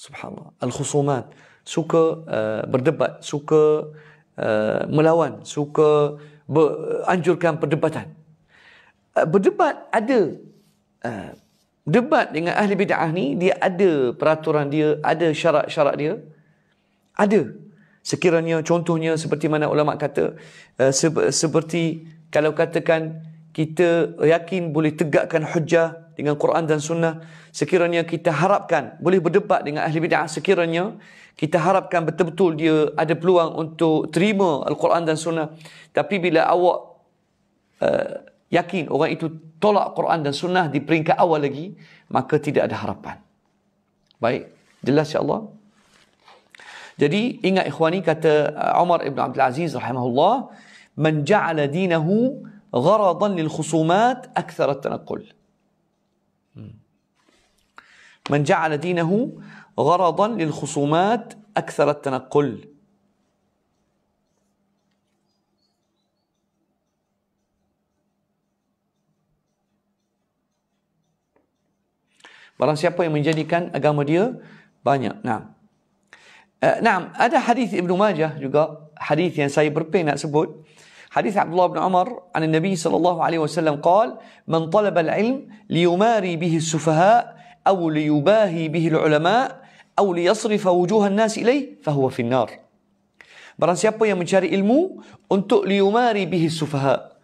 Subhanallah. Al-khusumat. Al-khusumat suka uh, berdebat, suka uh, melawan, suka anjurkan perdebatan. Uh, berdebat ada uh, debat dengan ahli bidah ni dia ada peraturan dia, ada syarat-syarat dia. Ada. Sekiranya contohnya seperti mana ulama kata uh, seperti kalau katakan kita yakin boleh tegakkan hujah dengan Quran dan Sunnah sekiranya kita harapkan boleh berdebat dengan ahli bid'ah sekiranya kita harapkan betul-betul dia ada peluang untuk terima Al-Quran dan Sunnah tapi bila awak uh, yakin orang itu tolak Quran dan Sunnah di peringkat awal lagi maka tidak ada harapan baik jelas ya Allah jadi ingat ikhwani kata Umar eh, Ibn Abdul Aziz rahimahullah man ja'ala dinahu gharadan lil khusumat akthara tanaqqul من جعل دينه غرضا للخصومات أكثر التنقل Barang siapa yang menjadikan agama dia banyak. Nah. Uh, eh, nah, ada hadis Ibnu Majah juga, hadis yang saya berpin nak sebut. حديث عبد الله بن عمر عن النبي صلى الله عليه وسلم قال من طلب العلم ليماري به السفهاء أو ليباهي به العلماء أو ليصرف وجوه الناس إليه فهو في النار Barang siapa yang mencari ilmu untuk liumari bihi sufaha.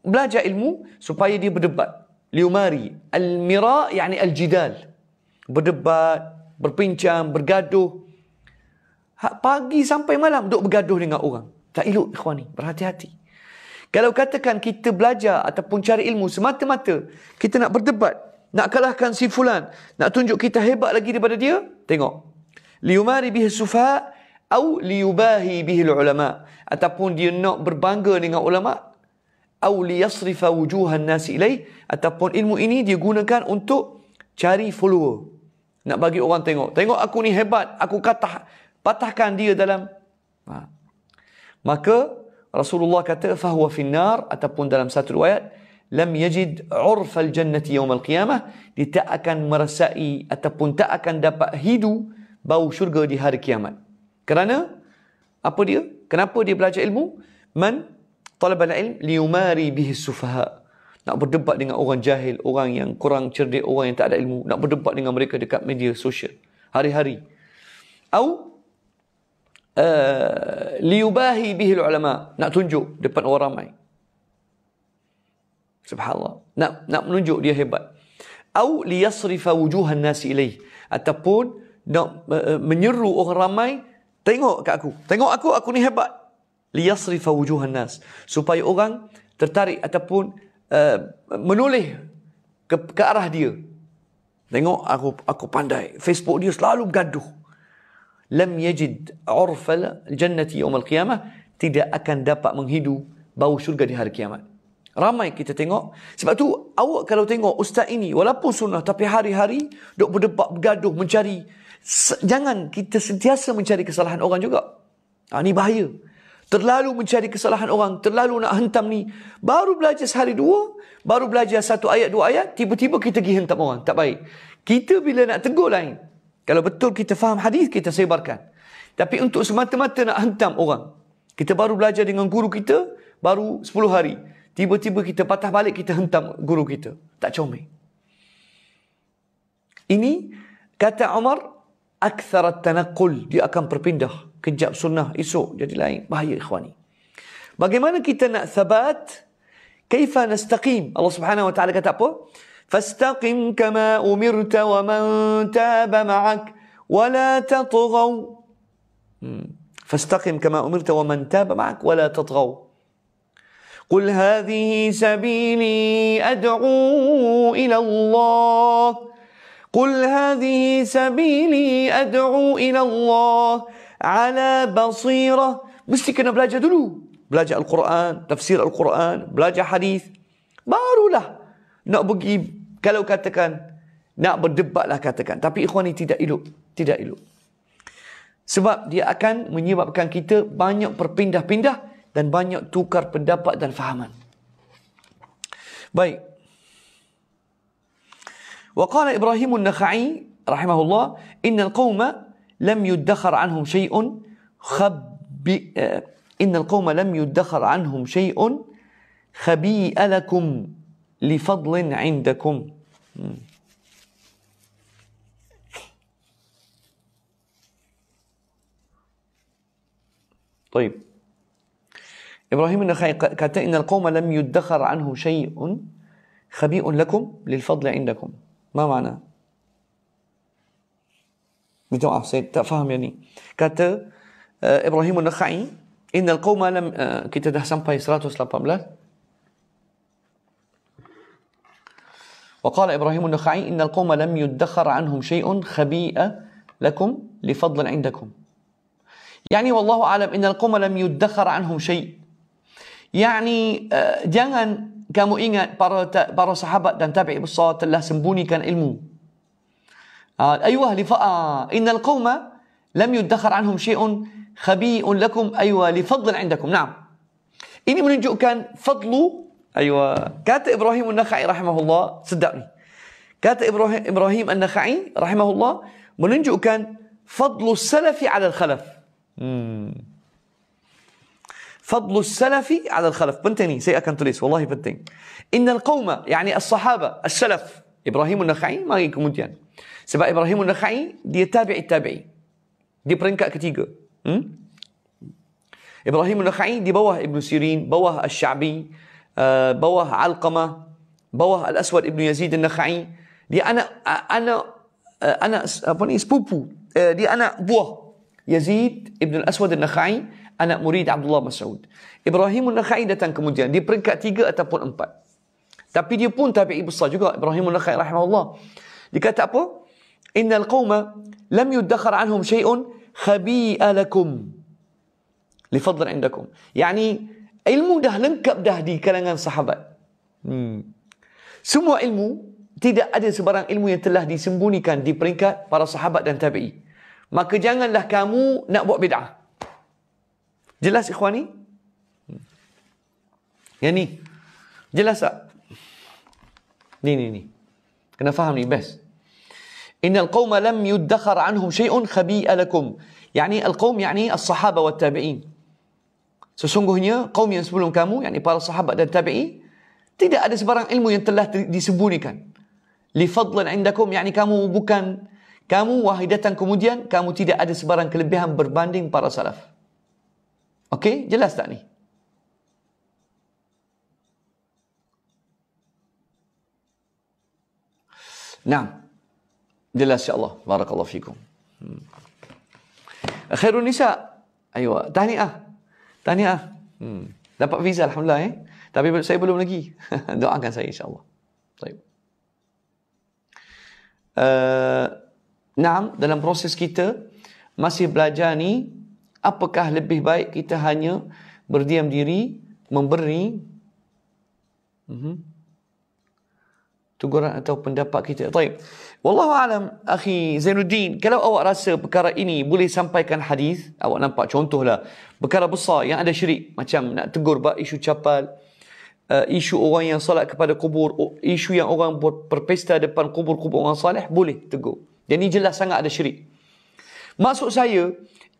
Belajar ilmu supaya dia berdebat. Liumari. Al-mira, yakni al-jidal. Berdebat, berpincang, bergaduh. Hak pagi sampai malam duduk bergaduh dengan orang. Tak elok, ikhwan ni. Berhati-hati. Kalau katakan kita belajar ataupun cari ilmu semata-mata, kita nak berdebat, nak kalahkan si fulan. Nak tunjuk kita hebat lagi daripada dia. Tengok. Liumari bihi sufa au liubahi bihi ulama ataupun dia nak berbangga dengan ulama au liyasrifa wujuhan nasi ilai ataupun ilmu ini dia gunakan untuk cari follower nak bagi orang tengok tengok aku ni hebat aku kata patahkan dia dalam ha. maka Rasulullah kata fahuwa finnar ataupun dalam satu ayat lam yajid urf al-jannati yawm al-qiyamah dia tak akan merasai ataupun tak akan dapat hidu bau syurga di hari kiamat kerana apa dia kenapa dia belajar ilmu man talabal ilm liyumari bihi sufaha nak berdebat dengan orang jahil orang yang kurang cerdik orang yang tak ada ilmu nak berdebat dengan mereka dekat media sosial hari-hari au eh, liyubahi bihi ulama nak tunjuk depan orang ramai Subhanallah. Nak nak menunjuk dia hebat. Au liyasrifa wujuhan nasi ilaih. Ataupun nak uh, menyeru orang ramai tengok kat aku. Tengok aku, aku ni hebat. Liyasrifa wujuhan nas. Supaya orang tertarik ataupun uh, eh, menulis ke, ke arah dia. Tengok aku aku pandai. Facebook dia selalu bergaduh. Lam yajid urfal jannati yawm al-qiyamah tidak akan dapat menghidu bau syurga di hari kiamat. Ramai kita tengok. Sebab tu awak kalau tengok ustaz ini walaupun sunnah tapi hari-hari duk berdebat, bergaduh, mencari. Jangan kita sentiasa mencari kesalahan orang juga. Ha, ini bahaya. Terlalu mencari kesalahan orang, terlalu nak hentam ni. Baru belajar sehari dua, baru belajar satu ayat, dua ayat, tiba-tiba kita pergi hentam orang. Tak baik. Kita bila nak tegur lain, kalau betul kita faham hadis kita sebarkan. Tapi untuk semata-mata nak hentam orang, kita baru belajar dengan guru kita, baru 10 hari. Tiba-tiba kita patah balik, kita hentam guru kita. Tak comel. Ini kata Umar, akthar tanakul Dia akan berpindah. Kejap sunnah, esok jadi lain. Bahaya ikhwani. Bagaimana kita nak sabat? Kaifa nastaqim? Allah subhanahu wa ta'ala kata apa? Fastaqim kama umirta wa man taba ma'ak wa la tatagaw. Hmm. Fastaqim kama umirta wa man taba ma'ak wa la tatagaw. قل هذه سبيلي أدعو إلى الله قل هذه سبيلي أدعو إلى الله على بصيرة مستي كنا بلاجة دلو بلاجة القرآن تفسير القرآن بلاجة حديث baru lah nak pergi kalau katakan nak berdebat lah katakan tapi ikhwan ni tidak elok tidak elok sebab dia akan menyebabkan kita banyak berpindah-pindah dan banyak tukar pendapat dan fahaman. Baik. وقال إبراهيم النخعي رحمه الله إن القوم لم يدخر عنهم شيء خب إن القوم لم يدخر عنهم شيء خبيء لكم لفضل عندكم طيب إبراهيم النخعي قال إن القوم لم يدخر عنه شيء خبيء لكم للفضل عندكم ما معناه minta maaf saya يعني قالت آه، إبراهيم النخعي إن القوم لم An-Nakhai innal qauma lam uh, 118 وقال إبراهيم النخعي إن القوم لم يدخر عنهم شيء خبيء لكم لفضل عندكم يعني والله أعلم إن القوم لم يدخر عنهم شيء Yani uh, jangan kamu ingat para para sahabat dan tabi'i besar telah sembunyikan ilmu. ayuh li fa'a innal qauma lam yudakhar anhum syai'un khabi'un lakum ayuh li fadlin indakum. Naam. Ini menunjukkan fadlu ayuh kata Ibrahim An-Nakhai rahimahullah sedap ni. Kata Ibrahim Ibrahim An-Nakhai rahimahullah menunjukkan fadlu salafi 'ala al-khalaf. Hmm. فضل السلف على الخلف بنتني سي اكنتوليس والله بنتين ان القوم يعني الصحابه السلف ابراهيم النخعي ما كومونتيان سبا ابراهيم النخعي دي تابع التابعي دي برينكا كتيجا ابراهيم النخعي دي بوه ابن سيرين بوه الشعبي آه، بوه علقمه بوه الاسود ابن يزيد النخعي دي انا انا آه، انا بوني سبوبو آه، دي انا بوه يزيد ابن الاسود النخعي anak murid Abdullah Mas'ud. Ibrahim Nakhai datang kemudian di peringkat tiga ataupun empat. Tapi dia pun tabi'i besar juga Ibrahim Nakhai rahimahullah. Dia kata apa? Innal qawma lam yuddakhar anhum syai'un khabi'a lakum. Lifadlan indakum. Yani ilmu dah lengkap dah di kalangan sahabat. Hmm. Semua ilmu tidak ada sebarang ilmu yang telah disembunyikan di peringkat para sahabat dan tabi'i. Maka janganlah kamu nak buat bid'ah. Jelas ikhwan ni? Ya, ni. Jelas tak? Ni ni ni. Kena faham ni best. Innal qauma lam yuddakhar anhum shay'un khabi'a lakum. Yani al-qaum yani as-sahaba wa tabiin Sesungguhnya kaum yang sebelum kamu, yakni para sahabat dan tabi'i, tidak ada sebarang ilmu yang telah disembunyikan. Li fadlan indakum, yakni kamu bukan kamu wahidatan kemudian, kamu tidak ada sebarang kelebihan berbanding para salaf. Okey, jelas tak ni? Nah. Jelas insya-Allah. Barakallahu fikum. Hmm. Akhirun nisa. Ayuh, tahniah. Tahniah. Hmm. Dapat visa alhamdulillah eh. Tapi saya belum lagi. Doakan saya insya-Allah. Baik. Uh, eh, nah, dalam proses kita masih belajar ni apakah lebih baik kita hanya berdiam diri memberi mhm teguran atau pendapat kita. Baik. Wallahu alam, akhi Zainuddin, kalau awak rasa perkara ini boleh sampaikan hadis, awak nampak contohlah perkara besar yang ada syirik macam nak tegur bab isu capal, uh, isu orang yang solat kepada kubur, isu yang orang buat perpesta depan kubur-kubur orang soleh boleh tegur. Dan ini jelas sangat ada syirik. Maksud saya,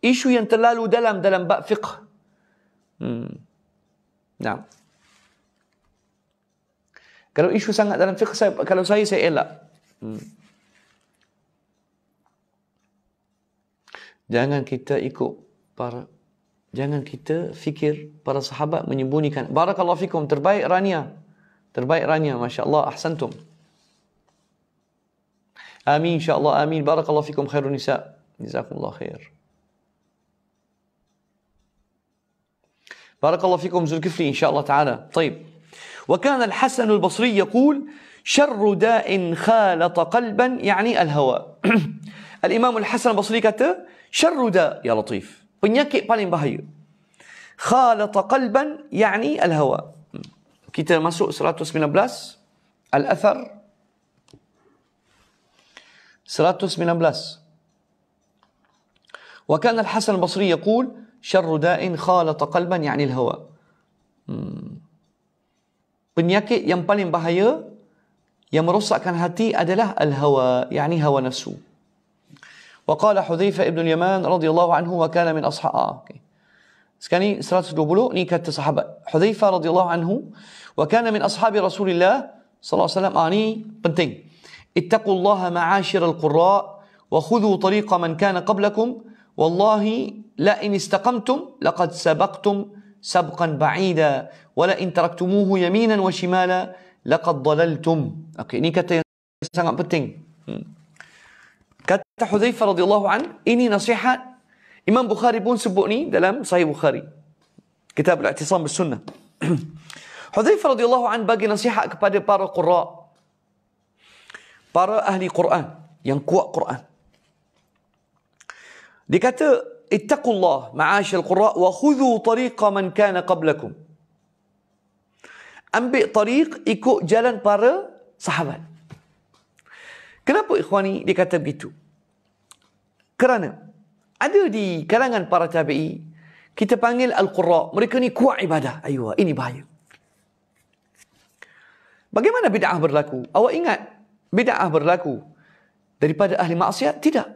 isu yang terlalu dalam dalam bab fiqh. Hmm. Nah. Kalau isu sangat dalam fiqh saya kalau saya saya elak. Hmm. Jangan kita ikut para jangan kita fikir para sahabat menyembunyikan. Barakallahu fikum terbaik Rania. Terbaik Rania masya-Allah ahsantum. Amin insya-Allah amin. Barakallahu fikum khairun nisa. Jazakumullah khair. بارك الله فيكم زول كفلي إن شاء الله تعالى طيب وكان الحسن البصري يقول شر داء خالط قلبا يعني الهوى الإمام الحسن البصري كتب شر داء يا لطيف بنيكي بالين bahaya خالط قلبا يعني الهوى kita بلاس الاثر سراتوس athar بلاس وكان الحسن البصري يقول شر داء خالط قلبا يعني الهوى بنيكي yang paling bahaya yang merosakkan hati adalah الهوى يعني هوى نفسه وقال حذيفة ابن اليمان رضي الله عنه وكان من أصحاب okay. سكاني 120 ني كانت صحابة حذيفة رضي الله عنه وكان من أصحاب رسول الله صلى الله عليه وسلم اني ah, بنتين اتقوا الله معاشر القراء وخذوا طريق من كان قبلكم والله لئن استقمتم لقد سبقتم سبقا بعيدا ولئن تركتموه yaminan wa shimala laqad dalaltum. Okey, ini kata yang sangat penting. Kata Hudzaifah radhiyallahu an, ini nasihat Imam Bukhari pun sebut ni dalam Sahih Bukhari. Kitab Al-I'tisam bis Sunnah. Hudzaifah radhiyallahu an bagi nasihat kepada para qurra. Para ahli Quran yang kuat Quran. Dia kata ittaqullah ma'ashil qurra wa khudhu tariqa man kana qablakum. Ambil tariq ikut jalan para sahabat. Kenapa ikhwani dia kata begitu? Kerana ada di kalangan para tabi'i kita panggil al-qurra, mereka ni kuat ibadah. Ayuh, ini bahaya. Bagaimana bid'ah berlaku? Awak ingat bid'ah berlaku daripada ahli maksiat? Tidak.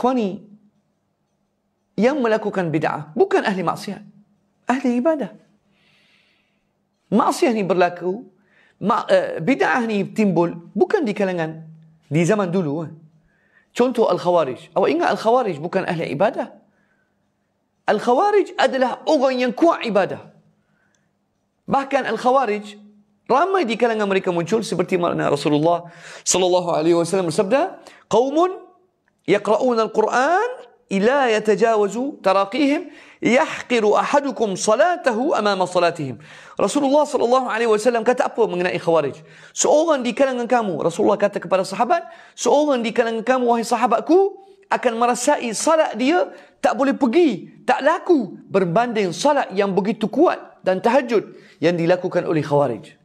إخواني يملككن بدعة bukan ahli maksiat ahli ibadah maksiat ni berlaku ma, uh, bid'ah ni timbul bukan di kalangan di zaman dulu kan. contoh Al-Khawarij awak ingat Al-Khawarij bukan ahli ibadah Al-Khawarij adalah orang yang kuat ibadah bahkan Al-Khawarij ramai di kalangan mereka muncul seperti mana Rasulullah sallallahu alaihi wasallam bersabda qaumun يقرؤون القرآن إلى يتجاوز تراقيهم يحقر أحدكم صلاته أمام صلاتهم رسول الله صلى الله عليه وسلم kata apa mengenai khawarij seorang di kalangan kamu Rasulullah kata kepada sahabat seorang di kalangan kamu wahai sahabatku akan merasai salat dia tak boleh pergi tak laku berbanding salat yang begitu kuat dan tahajud yang dilakukan oleh khawarij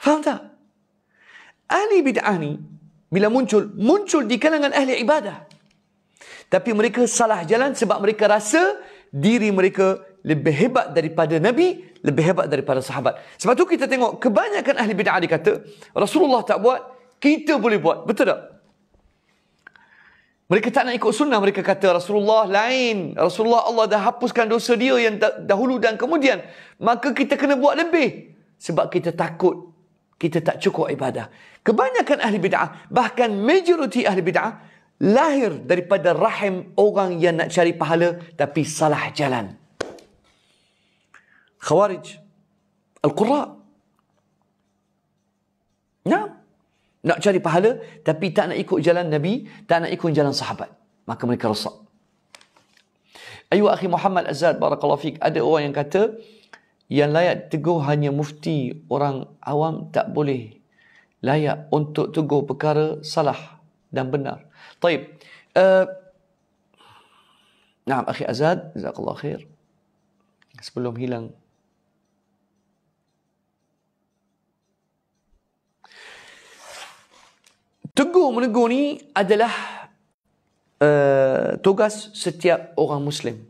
faham tak ahli bid'ah ni bila muncul muncul di kalangan ahli ibadah tapi mereka salah jalan sebab mereka rasa diri mereka lebih hebat daripada nabi lebih hebat daripada sahabat sebab tu kita tengok kebanyakan ahli bidah kata Rasulullah tak buat kita boleh buat betul tak mereka tak nak ikut sunnah mereka kata Rasulullah lain Rasulullah Allah dah hapuskan dosa dia yang dahulu dan kemudian maka kita kena buat lebih sebab kita takut kita tak cukup ibadah. Kebanyakan ahli bid'ah, bahkan majoriti ahli bid'ah, lahir daripada rahim orang yang nak cari pahala tapi salah jalan. Khawarij. Al-Qurra. Nah. Nak cari pahala tapi tak nak ikut jalan Nabi, tak nak ikut jalan sahabat. Maka mereka rosak. Ayuh, Akhi Muhammad Azad, Barakallahu Fik. Ada orang yang kata, yang layak teguh hanya mufti orang awam tak boleh layak untuk teguh perkara salah dan benar. Taib. Uh, Naam, Akhi Azad. Jazakallah khair. Sebelum hilang. Teguh menegur ni adalah uh, tugas setiap orang Muslim.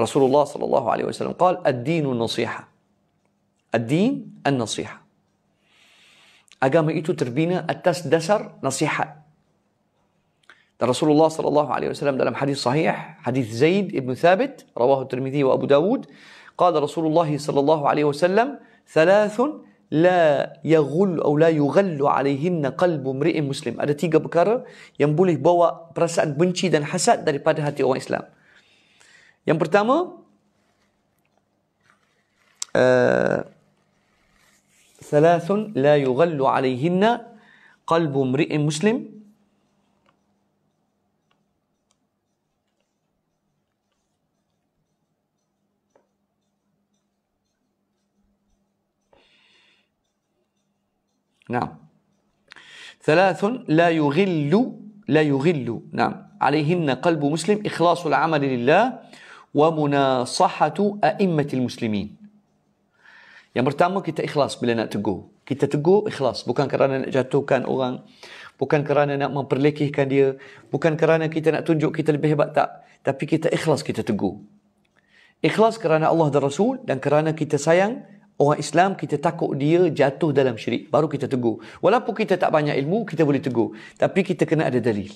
رسول الله صلى الله عليه وسلم قال الدين النصيحة الدين النصيحة agama itu terbina atas dasar nasihat dan Rasulullah sallallahu alaihi wasallam dalam hadis sahih hadis Zaid ibn Thabit rawahu Tirmizi wa Abu Dawud qala Rasulullah sallallahu alaihi wasallam thalathun la yaghul atau la yughallu alaihinna qalbu imri'in muslim ada tiga perkara yang boleh bawa perasaan benci dan hasad daripada hati orang Islam Yang pertama ثلاث لا يغل عليهن قلب امرئ مسلم نعم ثلاث لا يغل لا يغل نعم عليهن قلب مسلم إخلاص العمل لله وَمُنَاصَحَةُ أَئِمَّةِ Muslimin. Yang pertama kita ikhlas bila nak tegur. Kita tegur ikhlas. Bukan kerana nak jatuhkan orang. Bukan kerana nak memperlekehkan dia. Bukan kerana kita nak tunjuk kita lebih hebat tak. Tapi kita ikhlas kita tegur. Ikhlas kerana Allah dan Rasul dan kerana kita sayang orang Islam kita takut dia jatuh dalam syirik baru kita tegur walaupun kita tak banyak ilmu kita boleh tegur tapi kita kena ada dalil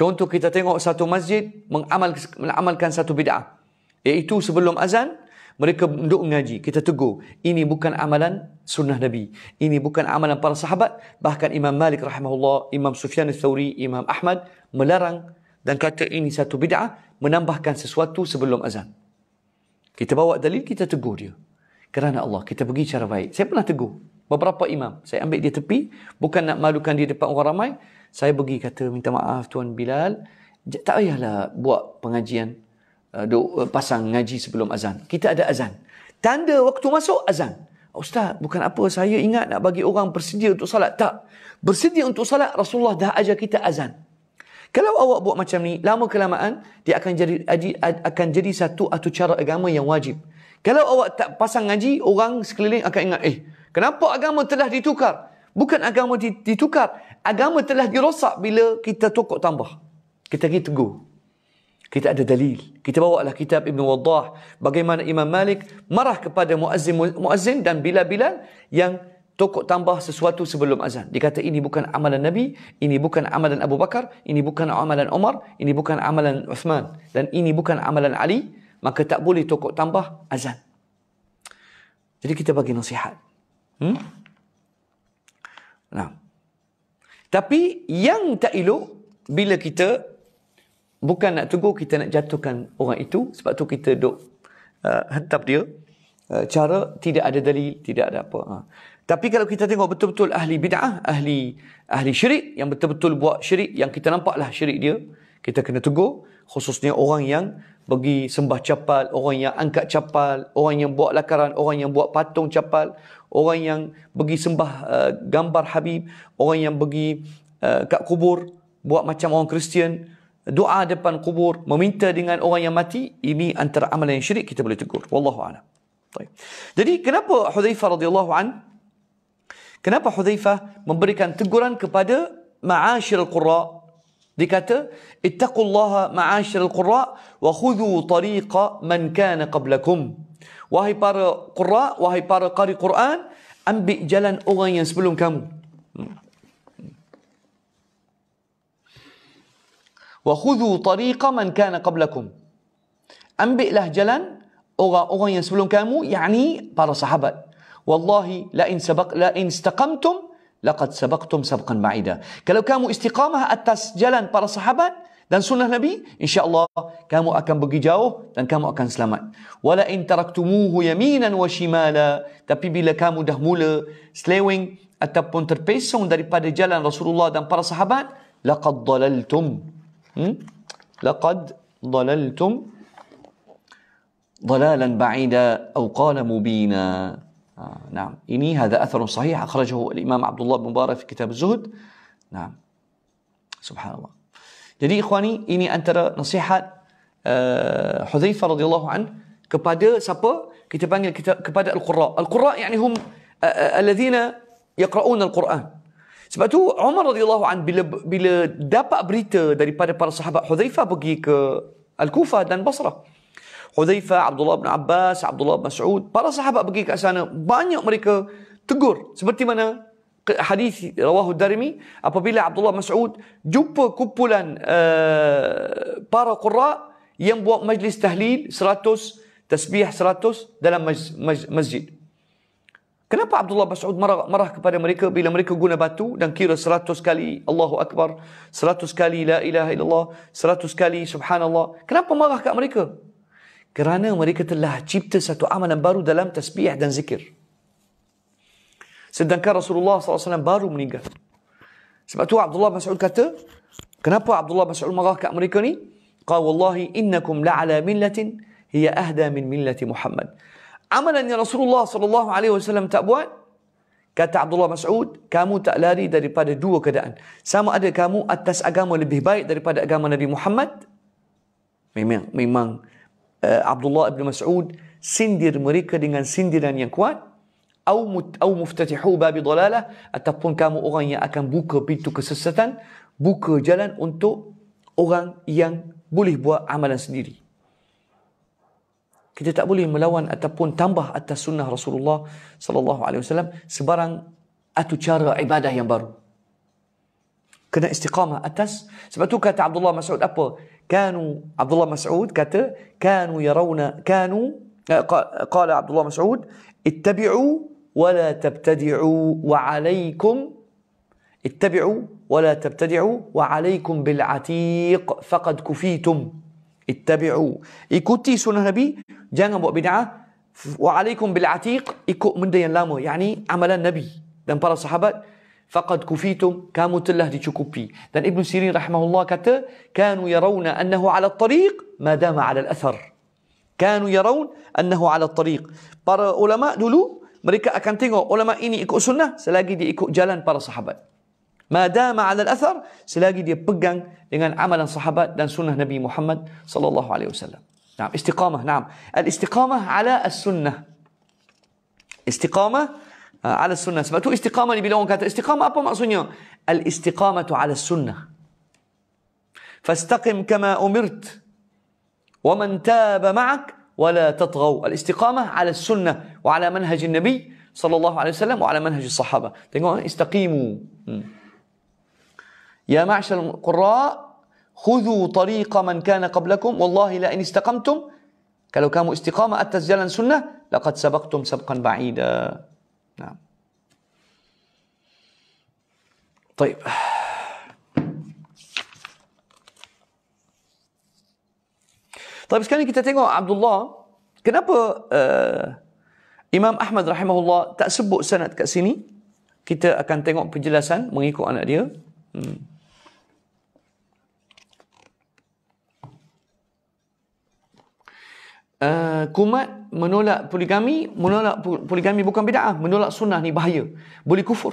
Contoh kita tengok satu masjid mengamal, mengamalkan satu bid'ah. Iaitu sebelum azan, mereka duduk mengaji. Kita tegur. Ini bukan amalan sunnah Nabi. Ini bukan amalan para sahabat. Bahkan Imam Malik rahimahullah, Imam Sufyan al-Thawri, Imam Ahmad melarang dan kata ini satu bid'ah menambahkan sesuatu sebelum azan. Kita bawa dalil, kita tegur dia. Kerana Allah, kita pergi cara baik. Saya pernah tegur beberapa imam. Saya ambil dia tepi. Bukan nak malukan dia depan orang ramai saya pergi kata minta maaf tuan Bilal tak payahlah buat pengajian uh, uh, pasang ngaji sebelum azan kita ada azan tanda waktu masuk azan ustaz bukan apa saya ingat nak bagi orang bersedia untuk salat tak bersedia untuk salat Rasulullah dah ajar kita azan kalau awak buat macam ni lama kelamaan dia akan jadi akan jadi satu atau cara agama yang wajib kalau awak tak pasang ngaji orang sekeliling akan ingat eh kenapa agama telah ditukar bukan agama ditukar agama telah dirosak bila kita tokok tambah. Kita pergi teguh. Kita ada dalil. Kita bawa lah kitab Ibn Wadah. Bagaimana Imam Malik marah kepada muazzin, muazzin dan bila-bila yang tokok tambah sesuatu sebelum azan. Dikata ini bukan amalan Nabi, ini bukan amalan Abu Bakar, ini bukan amalan Umar, ini bukan amalan Uthman. Dan ini bukan amalan Ali, maka tak boleh tokok tambah azan. Jadi kita bagi nasihat. Hmm? Nah. Tapi yang tak elok bila kita bukan nak tegur kita nak jatuhkan orang itu sebab tu kita dok uh, hentap dia uh, cara tidak ada dalil, tidak ada apa. Ha. Tapi kalau kita tengok betul-betul ahli bid'ah, ahli ahli syirik yang betul-betul buat syirik yang kita nampaklah syirik dia, kita kena tegur khususnya orang yang pergi sembah capal, orang yang angkat capal, orang yang buat lakaran, orang yang buat patung capal, orang yang pergi sembah uh, gambar Habib, orang yang pergi uh, kat kubur, buat macam orang Kristian, doa depan kubur, meminta dengan orang yang mati, ini antara amalan yang syirik kita boleh tegur. Wallahu a'lam. Jadi kenapa Hudzaifah radhiyallahu an kenapa Hudzaifah memberikan teguran kepada ma'asyiral qurra dia kata, Ittaqullaha ma'asyir al-qurra wa khudhu tariqa man kana qablakum. Wahai para qurra, wahai para qari Quran, ambil jalan orang yang sebelum kamu. Wa khudhu tariqa man kana qablakum. Ambillah jalan orang-orang yang sebelum kamu, yakni para sahabat. Wallahi la in sabaq la in istaqamtum laqad sabaqtum sabqan ba'ida. Kalau kamu istiqamah atas jalan para sahabat dan sunnah Nabi, insya-Allah kamu akan pergi jauh dan kamu akan selamat. Wala in taraktumuhu yaminan wa shimala. Tapi bila kamu dah mula slewing ataupun terpesong daripada jalan Rasulullah dan para sahabat, laqad dalaltum. Hmm? Laqad dalaltum dalalan ba'ida atau qala mubina. نعم ah, ini, هذا أثر صحيح أخرجه الإمام عبد الله مبارك في كتاب الزهد نعم سبحان الله Jadi ikhwani, ini antara nasihat uh, Hudzaifah radhiyallahu an kepada siapa? Kita panggil kita, kepada al-qurra. Al-qurra yakni hum uh, alladhina yaqra'un al-Quran. Sebab tu Umar radhiyallahu an bila bila dapat berita daripada para sahabat Hudzaifah pergi ke Al-Kufah dan Basrah. Hudzaifah, Abdullah bin Abbas, Abdullah bin Mas'ud, para sahabat pergi ke sana, banyak mereka tegur. Seperti mana hadis rawahu Darimi apabila Abdullah Mas'ud jumpa kumpulan uh, para qurra yang buat majlis tahlil 100 tasbih 100 dalam maj, maj, masjid. Kenapa Abdullah Mas'ud marah, marah kepada mereka bila mereka guna batu dan kira Seratus kali Allahu Akbar, Seratus kali la ilaha illallah, 100 kali subhanallah. Kenapa marah kat mereka? kerana mereka telah cipta satu amalan baru dalam tasbih dan zikir. Sedangkan Rasulullah SAW baru meninggal. Sebab tu Abdullah Mas'ud kata, kenapa Abdullah Mas'ud marah kat mereka ni? Qaw wallahi innakum la'ala millatin hiya ahda min millati Muhammad. Amalan yang Rasulullah sallallahu alaihi wasallam tak buat, kata Abdullah Mas'ud, kamu tak lari daripada dua keadaan. Sama ada kamu atas agama lebih baik daripada agama Nabi Muhammad, memang memang uh, Abdullah ibn Mas'ud sindir mereka dengan sindiran yang kuat au atau muftatihu babi dalalah ataupun kamu orang yang akan buka pintu kesesatan buka jalan untuk orang yang boleh buat amalan sendiri kita tak boleh melawan ataupun tambah atas sunnah Rasulullah sallallahu alaihi wasallam sebarang atu cara ibadah yang baru kena istiqamah atas sebab tu kata Abdullah Mas'ud apa كانوا عبد الله مسعود كاتر كانوا يرون كانوا آه، قال عبد الله مسعود اتبعوا ولا تبتدعوا وعليكم اتبعوا ولا تبتدعوا وعليكم بالعتيق فقد كفيتم اتبعوا ايكوتي سنة النبي جانا بدعة وعليكم بالعتيق ايكو من دين لامو يعني عمل النبي dan para sahabat faqad kufitum kamu telah dicukupi dan Ibn Sirin rahimahullah kata kanu yarawna annahu ala at-tariq madama ala al-athar kanu yarawun annahu ala at-tariq para ulama dulu mereka akan tengok ulama ini ikut sunnah selagi dia ikut jalan para sahabat madama ala al-athar selagi dia pegang dengan amalan sahabat dan sunnah Nabi Muhammad sallallahu alaihi wasallam nعم istiqamah nعم al-istiqamah ala as-sunnah istiqamah ala sunnah. Sebab tu istiqamah bila orang kata istiqamah apa maksudnya? Al-istiqamatu ala sunnah. Fastaqim kama umirt. ومن تاب معك ولا تطغوا الاستقامة على السنة وعلى منهج النبي صلى الله عليه وسلم وعلى منهج الصحابة تقول استقيموا يا معشر القراء خذوا طريق من كان قبلكم والله لئن استقمتم kalau kamu istiqamah atas jalan sunnah laqad sabaqtum sabqan ba'ida نعم طيب طيب sekarang kita tengok Abdullah kenapa eh, Imam Ahmad rahimahullah tak sebut sanad kat sini kita akan tengok penjelasan mengikut anak dia hmm Eh, kumat menolak poligami, menolak poligami bukan bid'ah, menolak sunnah ni bahaya. Boleh kufur.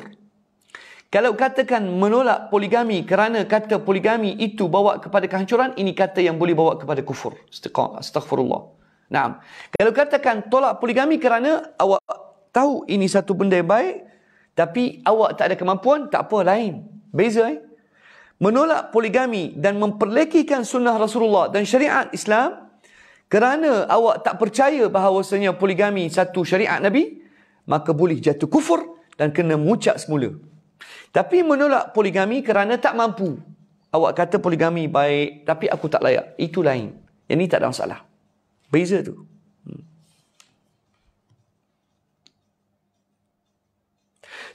Kalau katakan menolak poligami kerana kata poligami itu bawa kepada kehancuran, ini kata yang boleh bawa kepada kufur. Astaghfirullah. Naam. Kalau katakan tolak poligami kerana awak tahu ini satu benda yang baik, tapi awak tak ada kemampuan, tak apa lain. Beza eh. Menolak poligami dan memperlekehkan sunnah Rasulullah dan syariat Islam, kerana awak tak percaya bahawasanya poligami satu syariat Nabi, maka boleh jatuh kufur dan kena mucak semula. Tapi menolak poligami kerana tak mampu. Awak kata poligami baik tapi aku tak layak. Itu lain. Yang ni tak ada masalah. Beza tu. Hmm.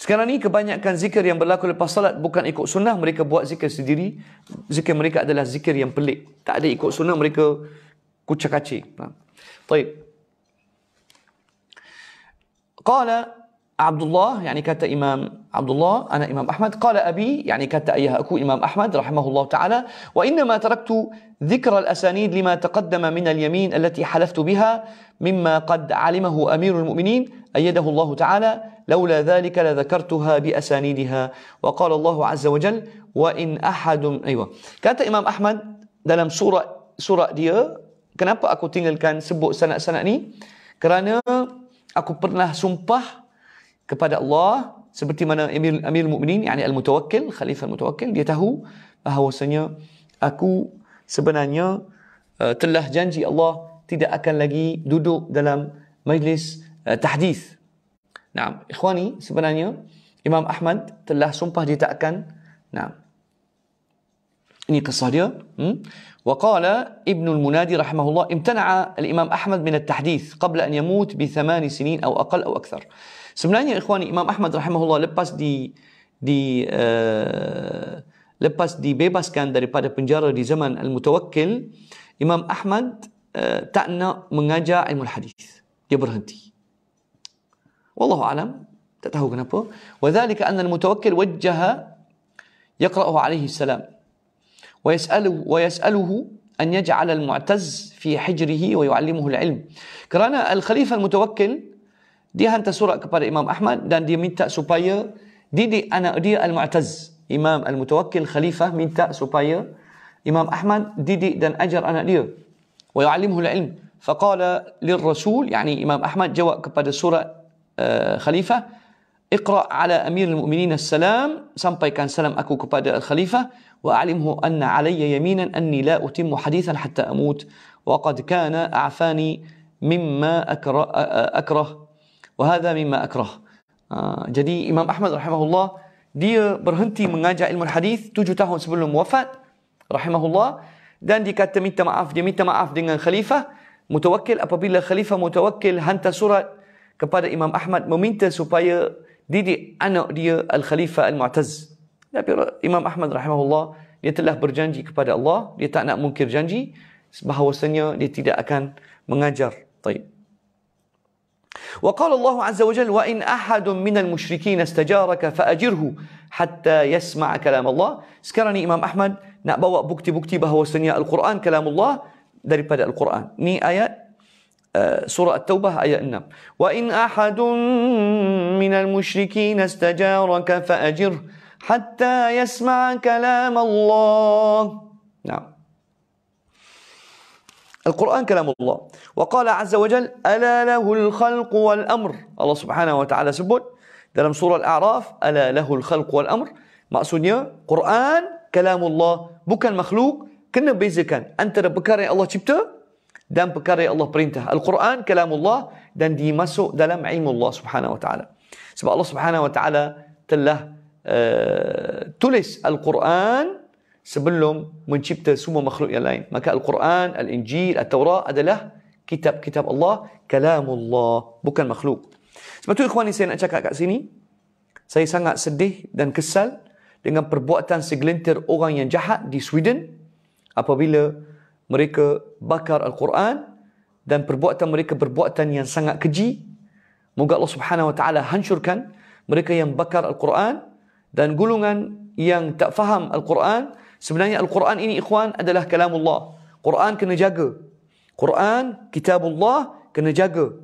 Sekarang ni kebanyakan zikir yang berlaku lepas salat bukan ikut sunnah. Mereka buat zikir sendiri. Zikir mereka adalah zikir yang pelik. Tak ada ikut sunnah mereka كوتشا كاتشي طيب قال عبد الله يعني كانت إمام عبد الله أنا إمام أحمد قال أبي يعني كانت أيها أكو إمام أحمد رحمه الله تعالى وإنما تركت ذكر الأسانيد لما تقدم من اليمين التي حلفت بها مما قد علمه أمير المؤمنين أيده الله تعالى لولا ذلك لذكرتها بأسانيدها وقال الله عز وجل وإن أحد أيوة كانت إمام أحمد دلم سورة سورة dia kenapa aku tinggalkan sebut sanat-sanat ni? Kerana aku pernah sumpah kepada Allah seperti mana Amir Amir Mukminin yakni Al Mutawakkil Khalifah Al Mutawakkil dia tahu bahawasanya aku sebenarnya uh, telah janji Allah tidak akan lagi duduk dalam majlis uh, tahdis. Naam, ikhwani sebenarnya Imam Ahmad telah sumpah dia tak akan naam إني قصارية وقال ابن المنادي رحمه الله امتنع الإمام أحمد من التحديث قبل أن يموت بثمان سنين أو أقل أو أكثر سمناني يا إخواني إمام أحمد رحمه الله لباس دي دي آه لباس دي بيباس كان داري بعد بنجارة دي زمن المتوكل إمام أحمد آه تأنى من أجا علم الحديث يبرهنتي والله أعلم تتهو كنبه وذلك أن المتوكل وجه يقرأه عليه السلام ويسأله ويسأله أن يجعل المعتز في حجره ويعلمه العلم كرانا الخليفة المتوكل دي هانتا سورة كبار إمام أحمد دان دي ميتا سوبايا دي دي أنا دي المعتز إمام المتوكل خليفة ميتا سوبايا إمام أحمد دي دي دان أجر أنا دي ويعلمه العلم فقال للرسول يعني إمام أحمد جوا كبار سورة خليفة اقرأ على أمير المؤمنين السلام سامبي كان سلام أكو كبار الخليفة وأعلمه أن علي يمينا أني لا أتم حديثا حتى أموت وقد كان أعفاني مما أكره, أكره وهذا مما أكره جدي إمام أحمد رحمه الله دي برهنتي من علم الحديث تجو تهون سبل رحمه الله دان دي كات ميت معاف دي ميت معاف دي خليفة متوكل أبابيلا خليفة متوكل هنت سورة kepada Imam Ahmad meminta supaya didik anak dia Al-Khalifah Al-Mu'taz. Ya, tapi Imam Ahmad rahimahullah dia telah berjanji kepada Allah, dia tak nak mungkir janji bahawasanya dia tidak akan mengajar. Baik. Wa qala Allah azza wa jalla wa in ahadun minal musyrikin istajaraka fa ajirhu hatta yasma' kalam Allah. Sekarang ni Imam Ahmad nak bawa bukti-bukti bahawasanya Al-Quran kalam Allah daripada Al-Quran. Ni ayat سورة التوبة آية 6 وإن أحد من المشركين استجارك فأجره حتى يسمع كلام الله نعم القرآن كلام الله وقال عز وجل ألا له الخلق والأمر Allah subhanahu wa ta'ala sebut dalam surah Al-A'raf Ala lahul khalq wal amr Maksudnya Quran kalamullah bukan makhluk Kena bezakan antara perkara yang Allah cipta Dan perkara yang Allah perintah Al-Quran kalamullah dan dimasuk dalam ilmu Allah subhanahu wa ta'ala Sebab Allah subhanahu wa ta'ala telah Eh, tulis Al-Quran sebelum mencipta semua makhluk yang lain. Maka Al-Quran, Al-Injil, Al-Taurah adalah kitab-kitab Allah, kalamullah, bukan makhluk. Sebab tu ikhwan ni saya nak cakap kat sini, saya sangat sedih dan kesal dengan perbuatan segelintir orang yang jahat di Sweden apabila mereka bakar Al-Quran dan perbuatan mereka perbuatan yang sangat keji. Moga Allah Subhanahu Wa Taala hancurkan mereka yang bakar Al-Quran dan gulungan yang tak faham Al-Quran, sebenarnya Al-Quran ini ikhwan adalah kalam Allah. Quran kena jaga. Quran, kitab Allah kena jaga.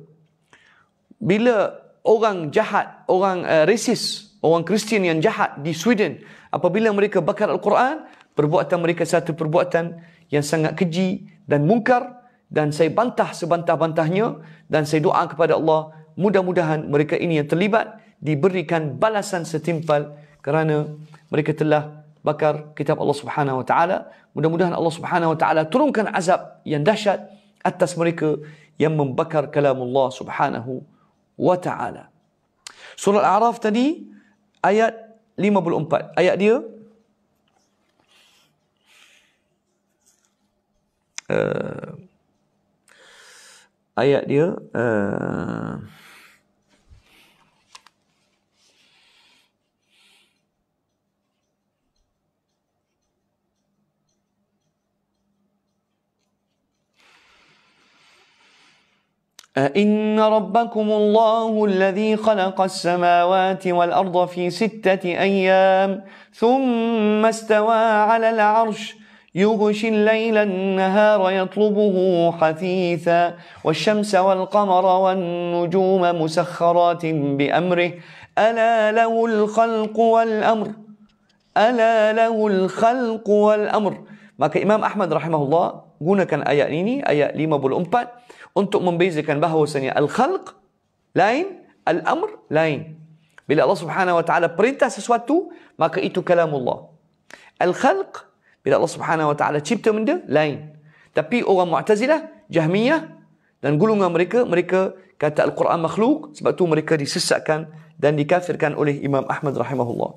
Bila orang jahat, orang uh, eh, resis, orang Kristian yang jahat di Sweden, apabila mereka bakar Al-Quran, perbuatan mereka satu perbuatan yang sangat keji dan mungkar dan saya bantah sebantah-bantahnya dan saya doa kepada Allah mudah-mudahan mereka ini yang terlibat diberikan balasan setimpal kerana mereka telah bakar kitab Allah Subhanahu Wa Taala. Mudah-mudahan Allah Subhanahu Wa Taala turunkan azab yang dahsyat atas mereka yang membakar kalam Allah Subhanahu Wa Taala. Surah Al-A'raf tadi ayat 54. Ayat dia uh, ayat dia uh, أئن ربكم الله الذي خلق السماوات والأرض في ستة أيام ثم استوى على العرش يغشي الليل النهار يطلبه حثيثا والشمس والقمر والنجوم مسخرات بأمره ألا له الخلق والأمر ألا له الخلق والأمر ما رحمه الله Ahmad كان آيات ليني آيات ayat 54 untuk membezakan bahawasanya al-khalq lain, al-amr lain. Bila Allah Subhanahu wa taala perintah sesuatu, maka itu kalamullah. Al-khalq bila Allah Subhanahu wa taala cipta benda lain. Tapi orang Mu'tazilah, Jahmiyah dan golongan mereka, mereka kata al-Quran makhluk sebab tu mereka disesatkan dan dikafirkan oleh Imam Ahmad rahimahullah.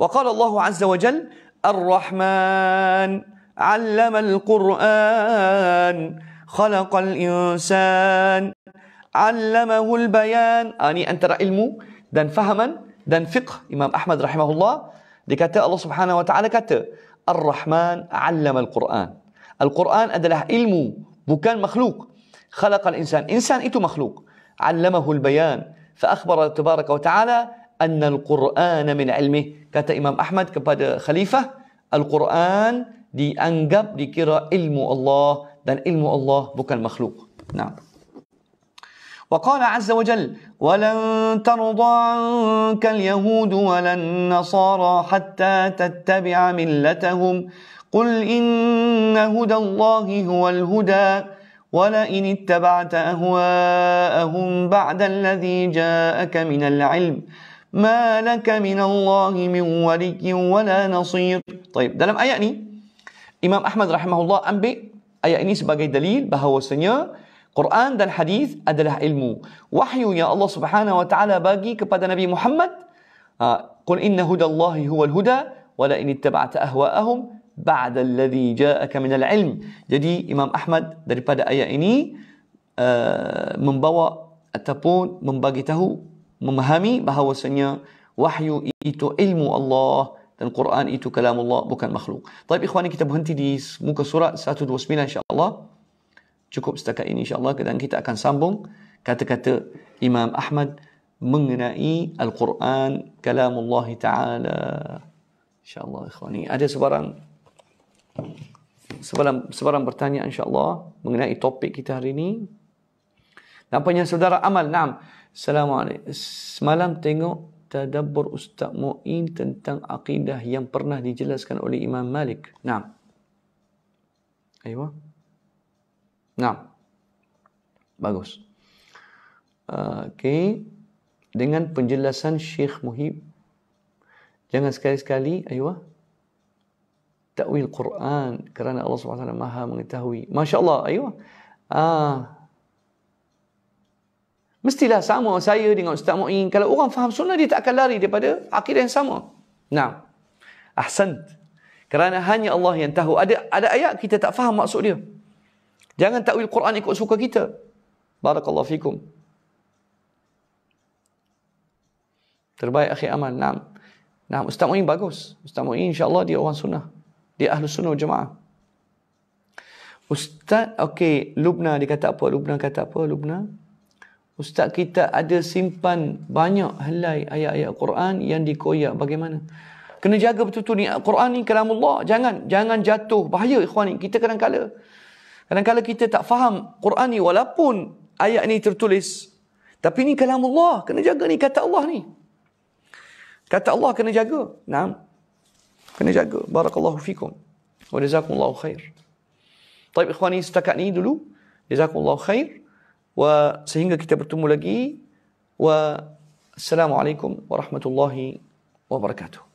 Wa qala Allah azza wa jalla Ar-Rahman علم القرآن خلق الإنسان علمه البيان أني أن ترى علم دن فهما دن فقه إمام أحمد رحمه الله dikata الله سبحانه وتعالى kata الرحمن علم القرآن القرآن أدله ilmu بكان مخلوق خلق الإنسان إنسان itu مخلوق علمه البيان فأخبر تبارك وتعالى أن القرآن من علمه كتب إمام أحمد kepada خليفة القرآن dianggap dikira ilmu Allah dan ilmu Allah bukan makhluk. Nah. وقال عز وجل ولن ترضى عنك اليهود ولا النصارى حتى تتبع ملتهم قل إن هدى الله هو الهدى ولئن اتبعت أهواءهم بعد الذي جاءك من العلم ما لك من الله من ولي ولا نصير طيب dalam ayat ni Imam Ahmad rahimahullah ambil ayat ini sebagai dalil bahawasanya Quran dan hadis adalah ilmu. Wahyu yang Allah Subhanahu wa taala bagi kepada Nabi Muhammad, ha, "Qul inna hudallahi huwal huda wa la in ittaba'ta ahwa'ahum ba'da alladhi ja'aka min al-'ilm." Jadi Imam Ahmad daripada ayat ini uh, membawa ataupun membagi tahu memahami bahawasanya wahyu itu ilmu Allah dan Quran itu kalam Allah bukan makhluk. Baik ikhwani kita berhenti di muka surat 129 insya-Allah. Cukup setakat ini insya-Allah dan kita akan sambung kata-kata Imam Ahmad mengenai Al-Quran kalam Allah taala. Insya-Allah ikhwani ada sebarang sebarang sebarang pertanyaan insya-Allah mengenai topik kita hari ini. Nampaknya saudara Amal, naam. Assalamualaikum. Semalam tengok tadabbur Ustaz Mu'in tentang akidah yang pernah dijelaskan oleh Imam Malik. Naam. Aywa. Naam. Bagus. Okey. Dengan penjelasan Syekh Muhib. Jangan sekali-sekali, aywa. Ta'wil Quran kerana Allah SWT maha mengetahui. Masya Allah, aywa. Ah, Mestilah sama saya dengan Ustaz Mu'in. Kalau orang faham sunnah, dia tak akan lari daripada akidah yang sama. Nah, ahsan. Kerana hanya Allah yang tahu. Ada ada ayat kita tak faham maksud dia. Jangan takwil Quran ikut suka kita. Barakallahu fikum. Terbaik akhir amal. Nah, nah Ustaz Mu'in bagus. Ustaz Mu'in insyaAllah dia orang sunnah. Dia ahli sunnah jemaah. Ustaz, okey, Lubna dia kata apa? Lubna kata apa? Lubna? Ustaz kita ada simpan banyak helai ayat-ayat Quran yang dikoyak bagaimana? Kena jaga betul-betul ni. Quran ni kalam Allah. Jangan jangan jatuh. Bahaya ikhwan ni. Kita kadang-kala. Kadang-kala kita tak faham Quran ni walaupun ayat ni tertulis. Tapi ni kalam Allah. Kena jaga ni kata Allah ni. Kata Allah kena jaga. Naam. Kena jaga. Barakallahu fikum. Wa jazakumullahu khair. Baik ikhwan ni setakat ni dulu. Jazakumullahu khair wa sehingga kita bertemu lagi wa assalamualaikum warahmatullahi wabarakatuh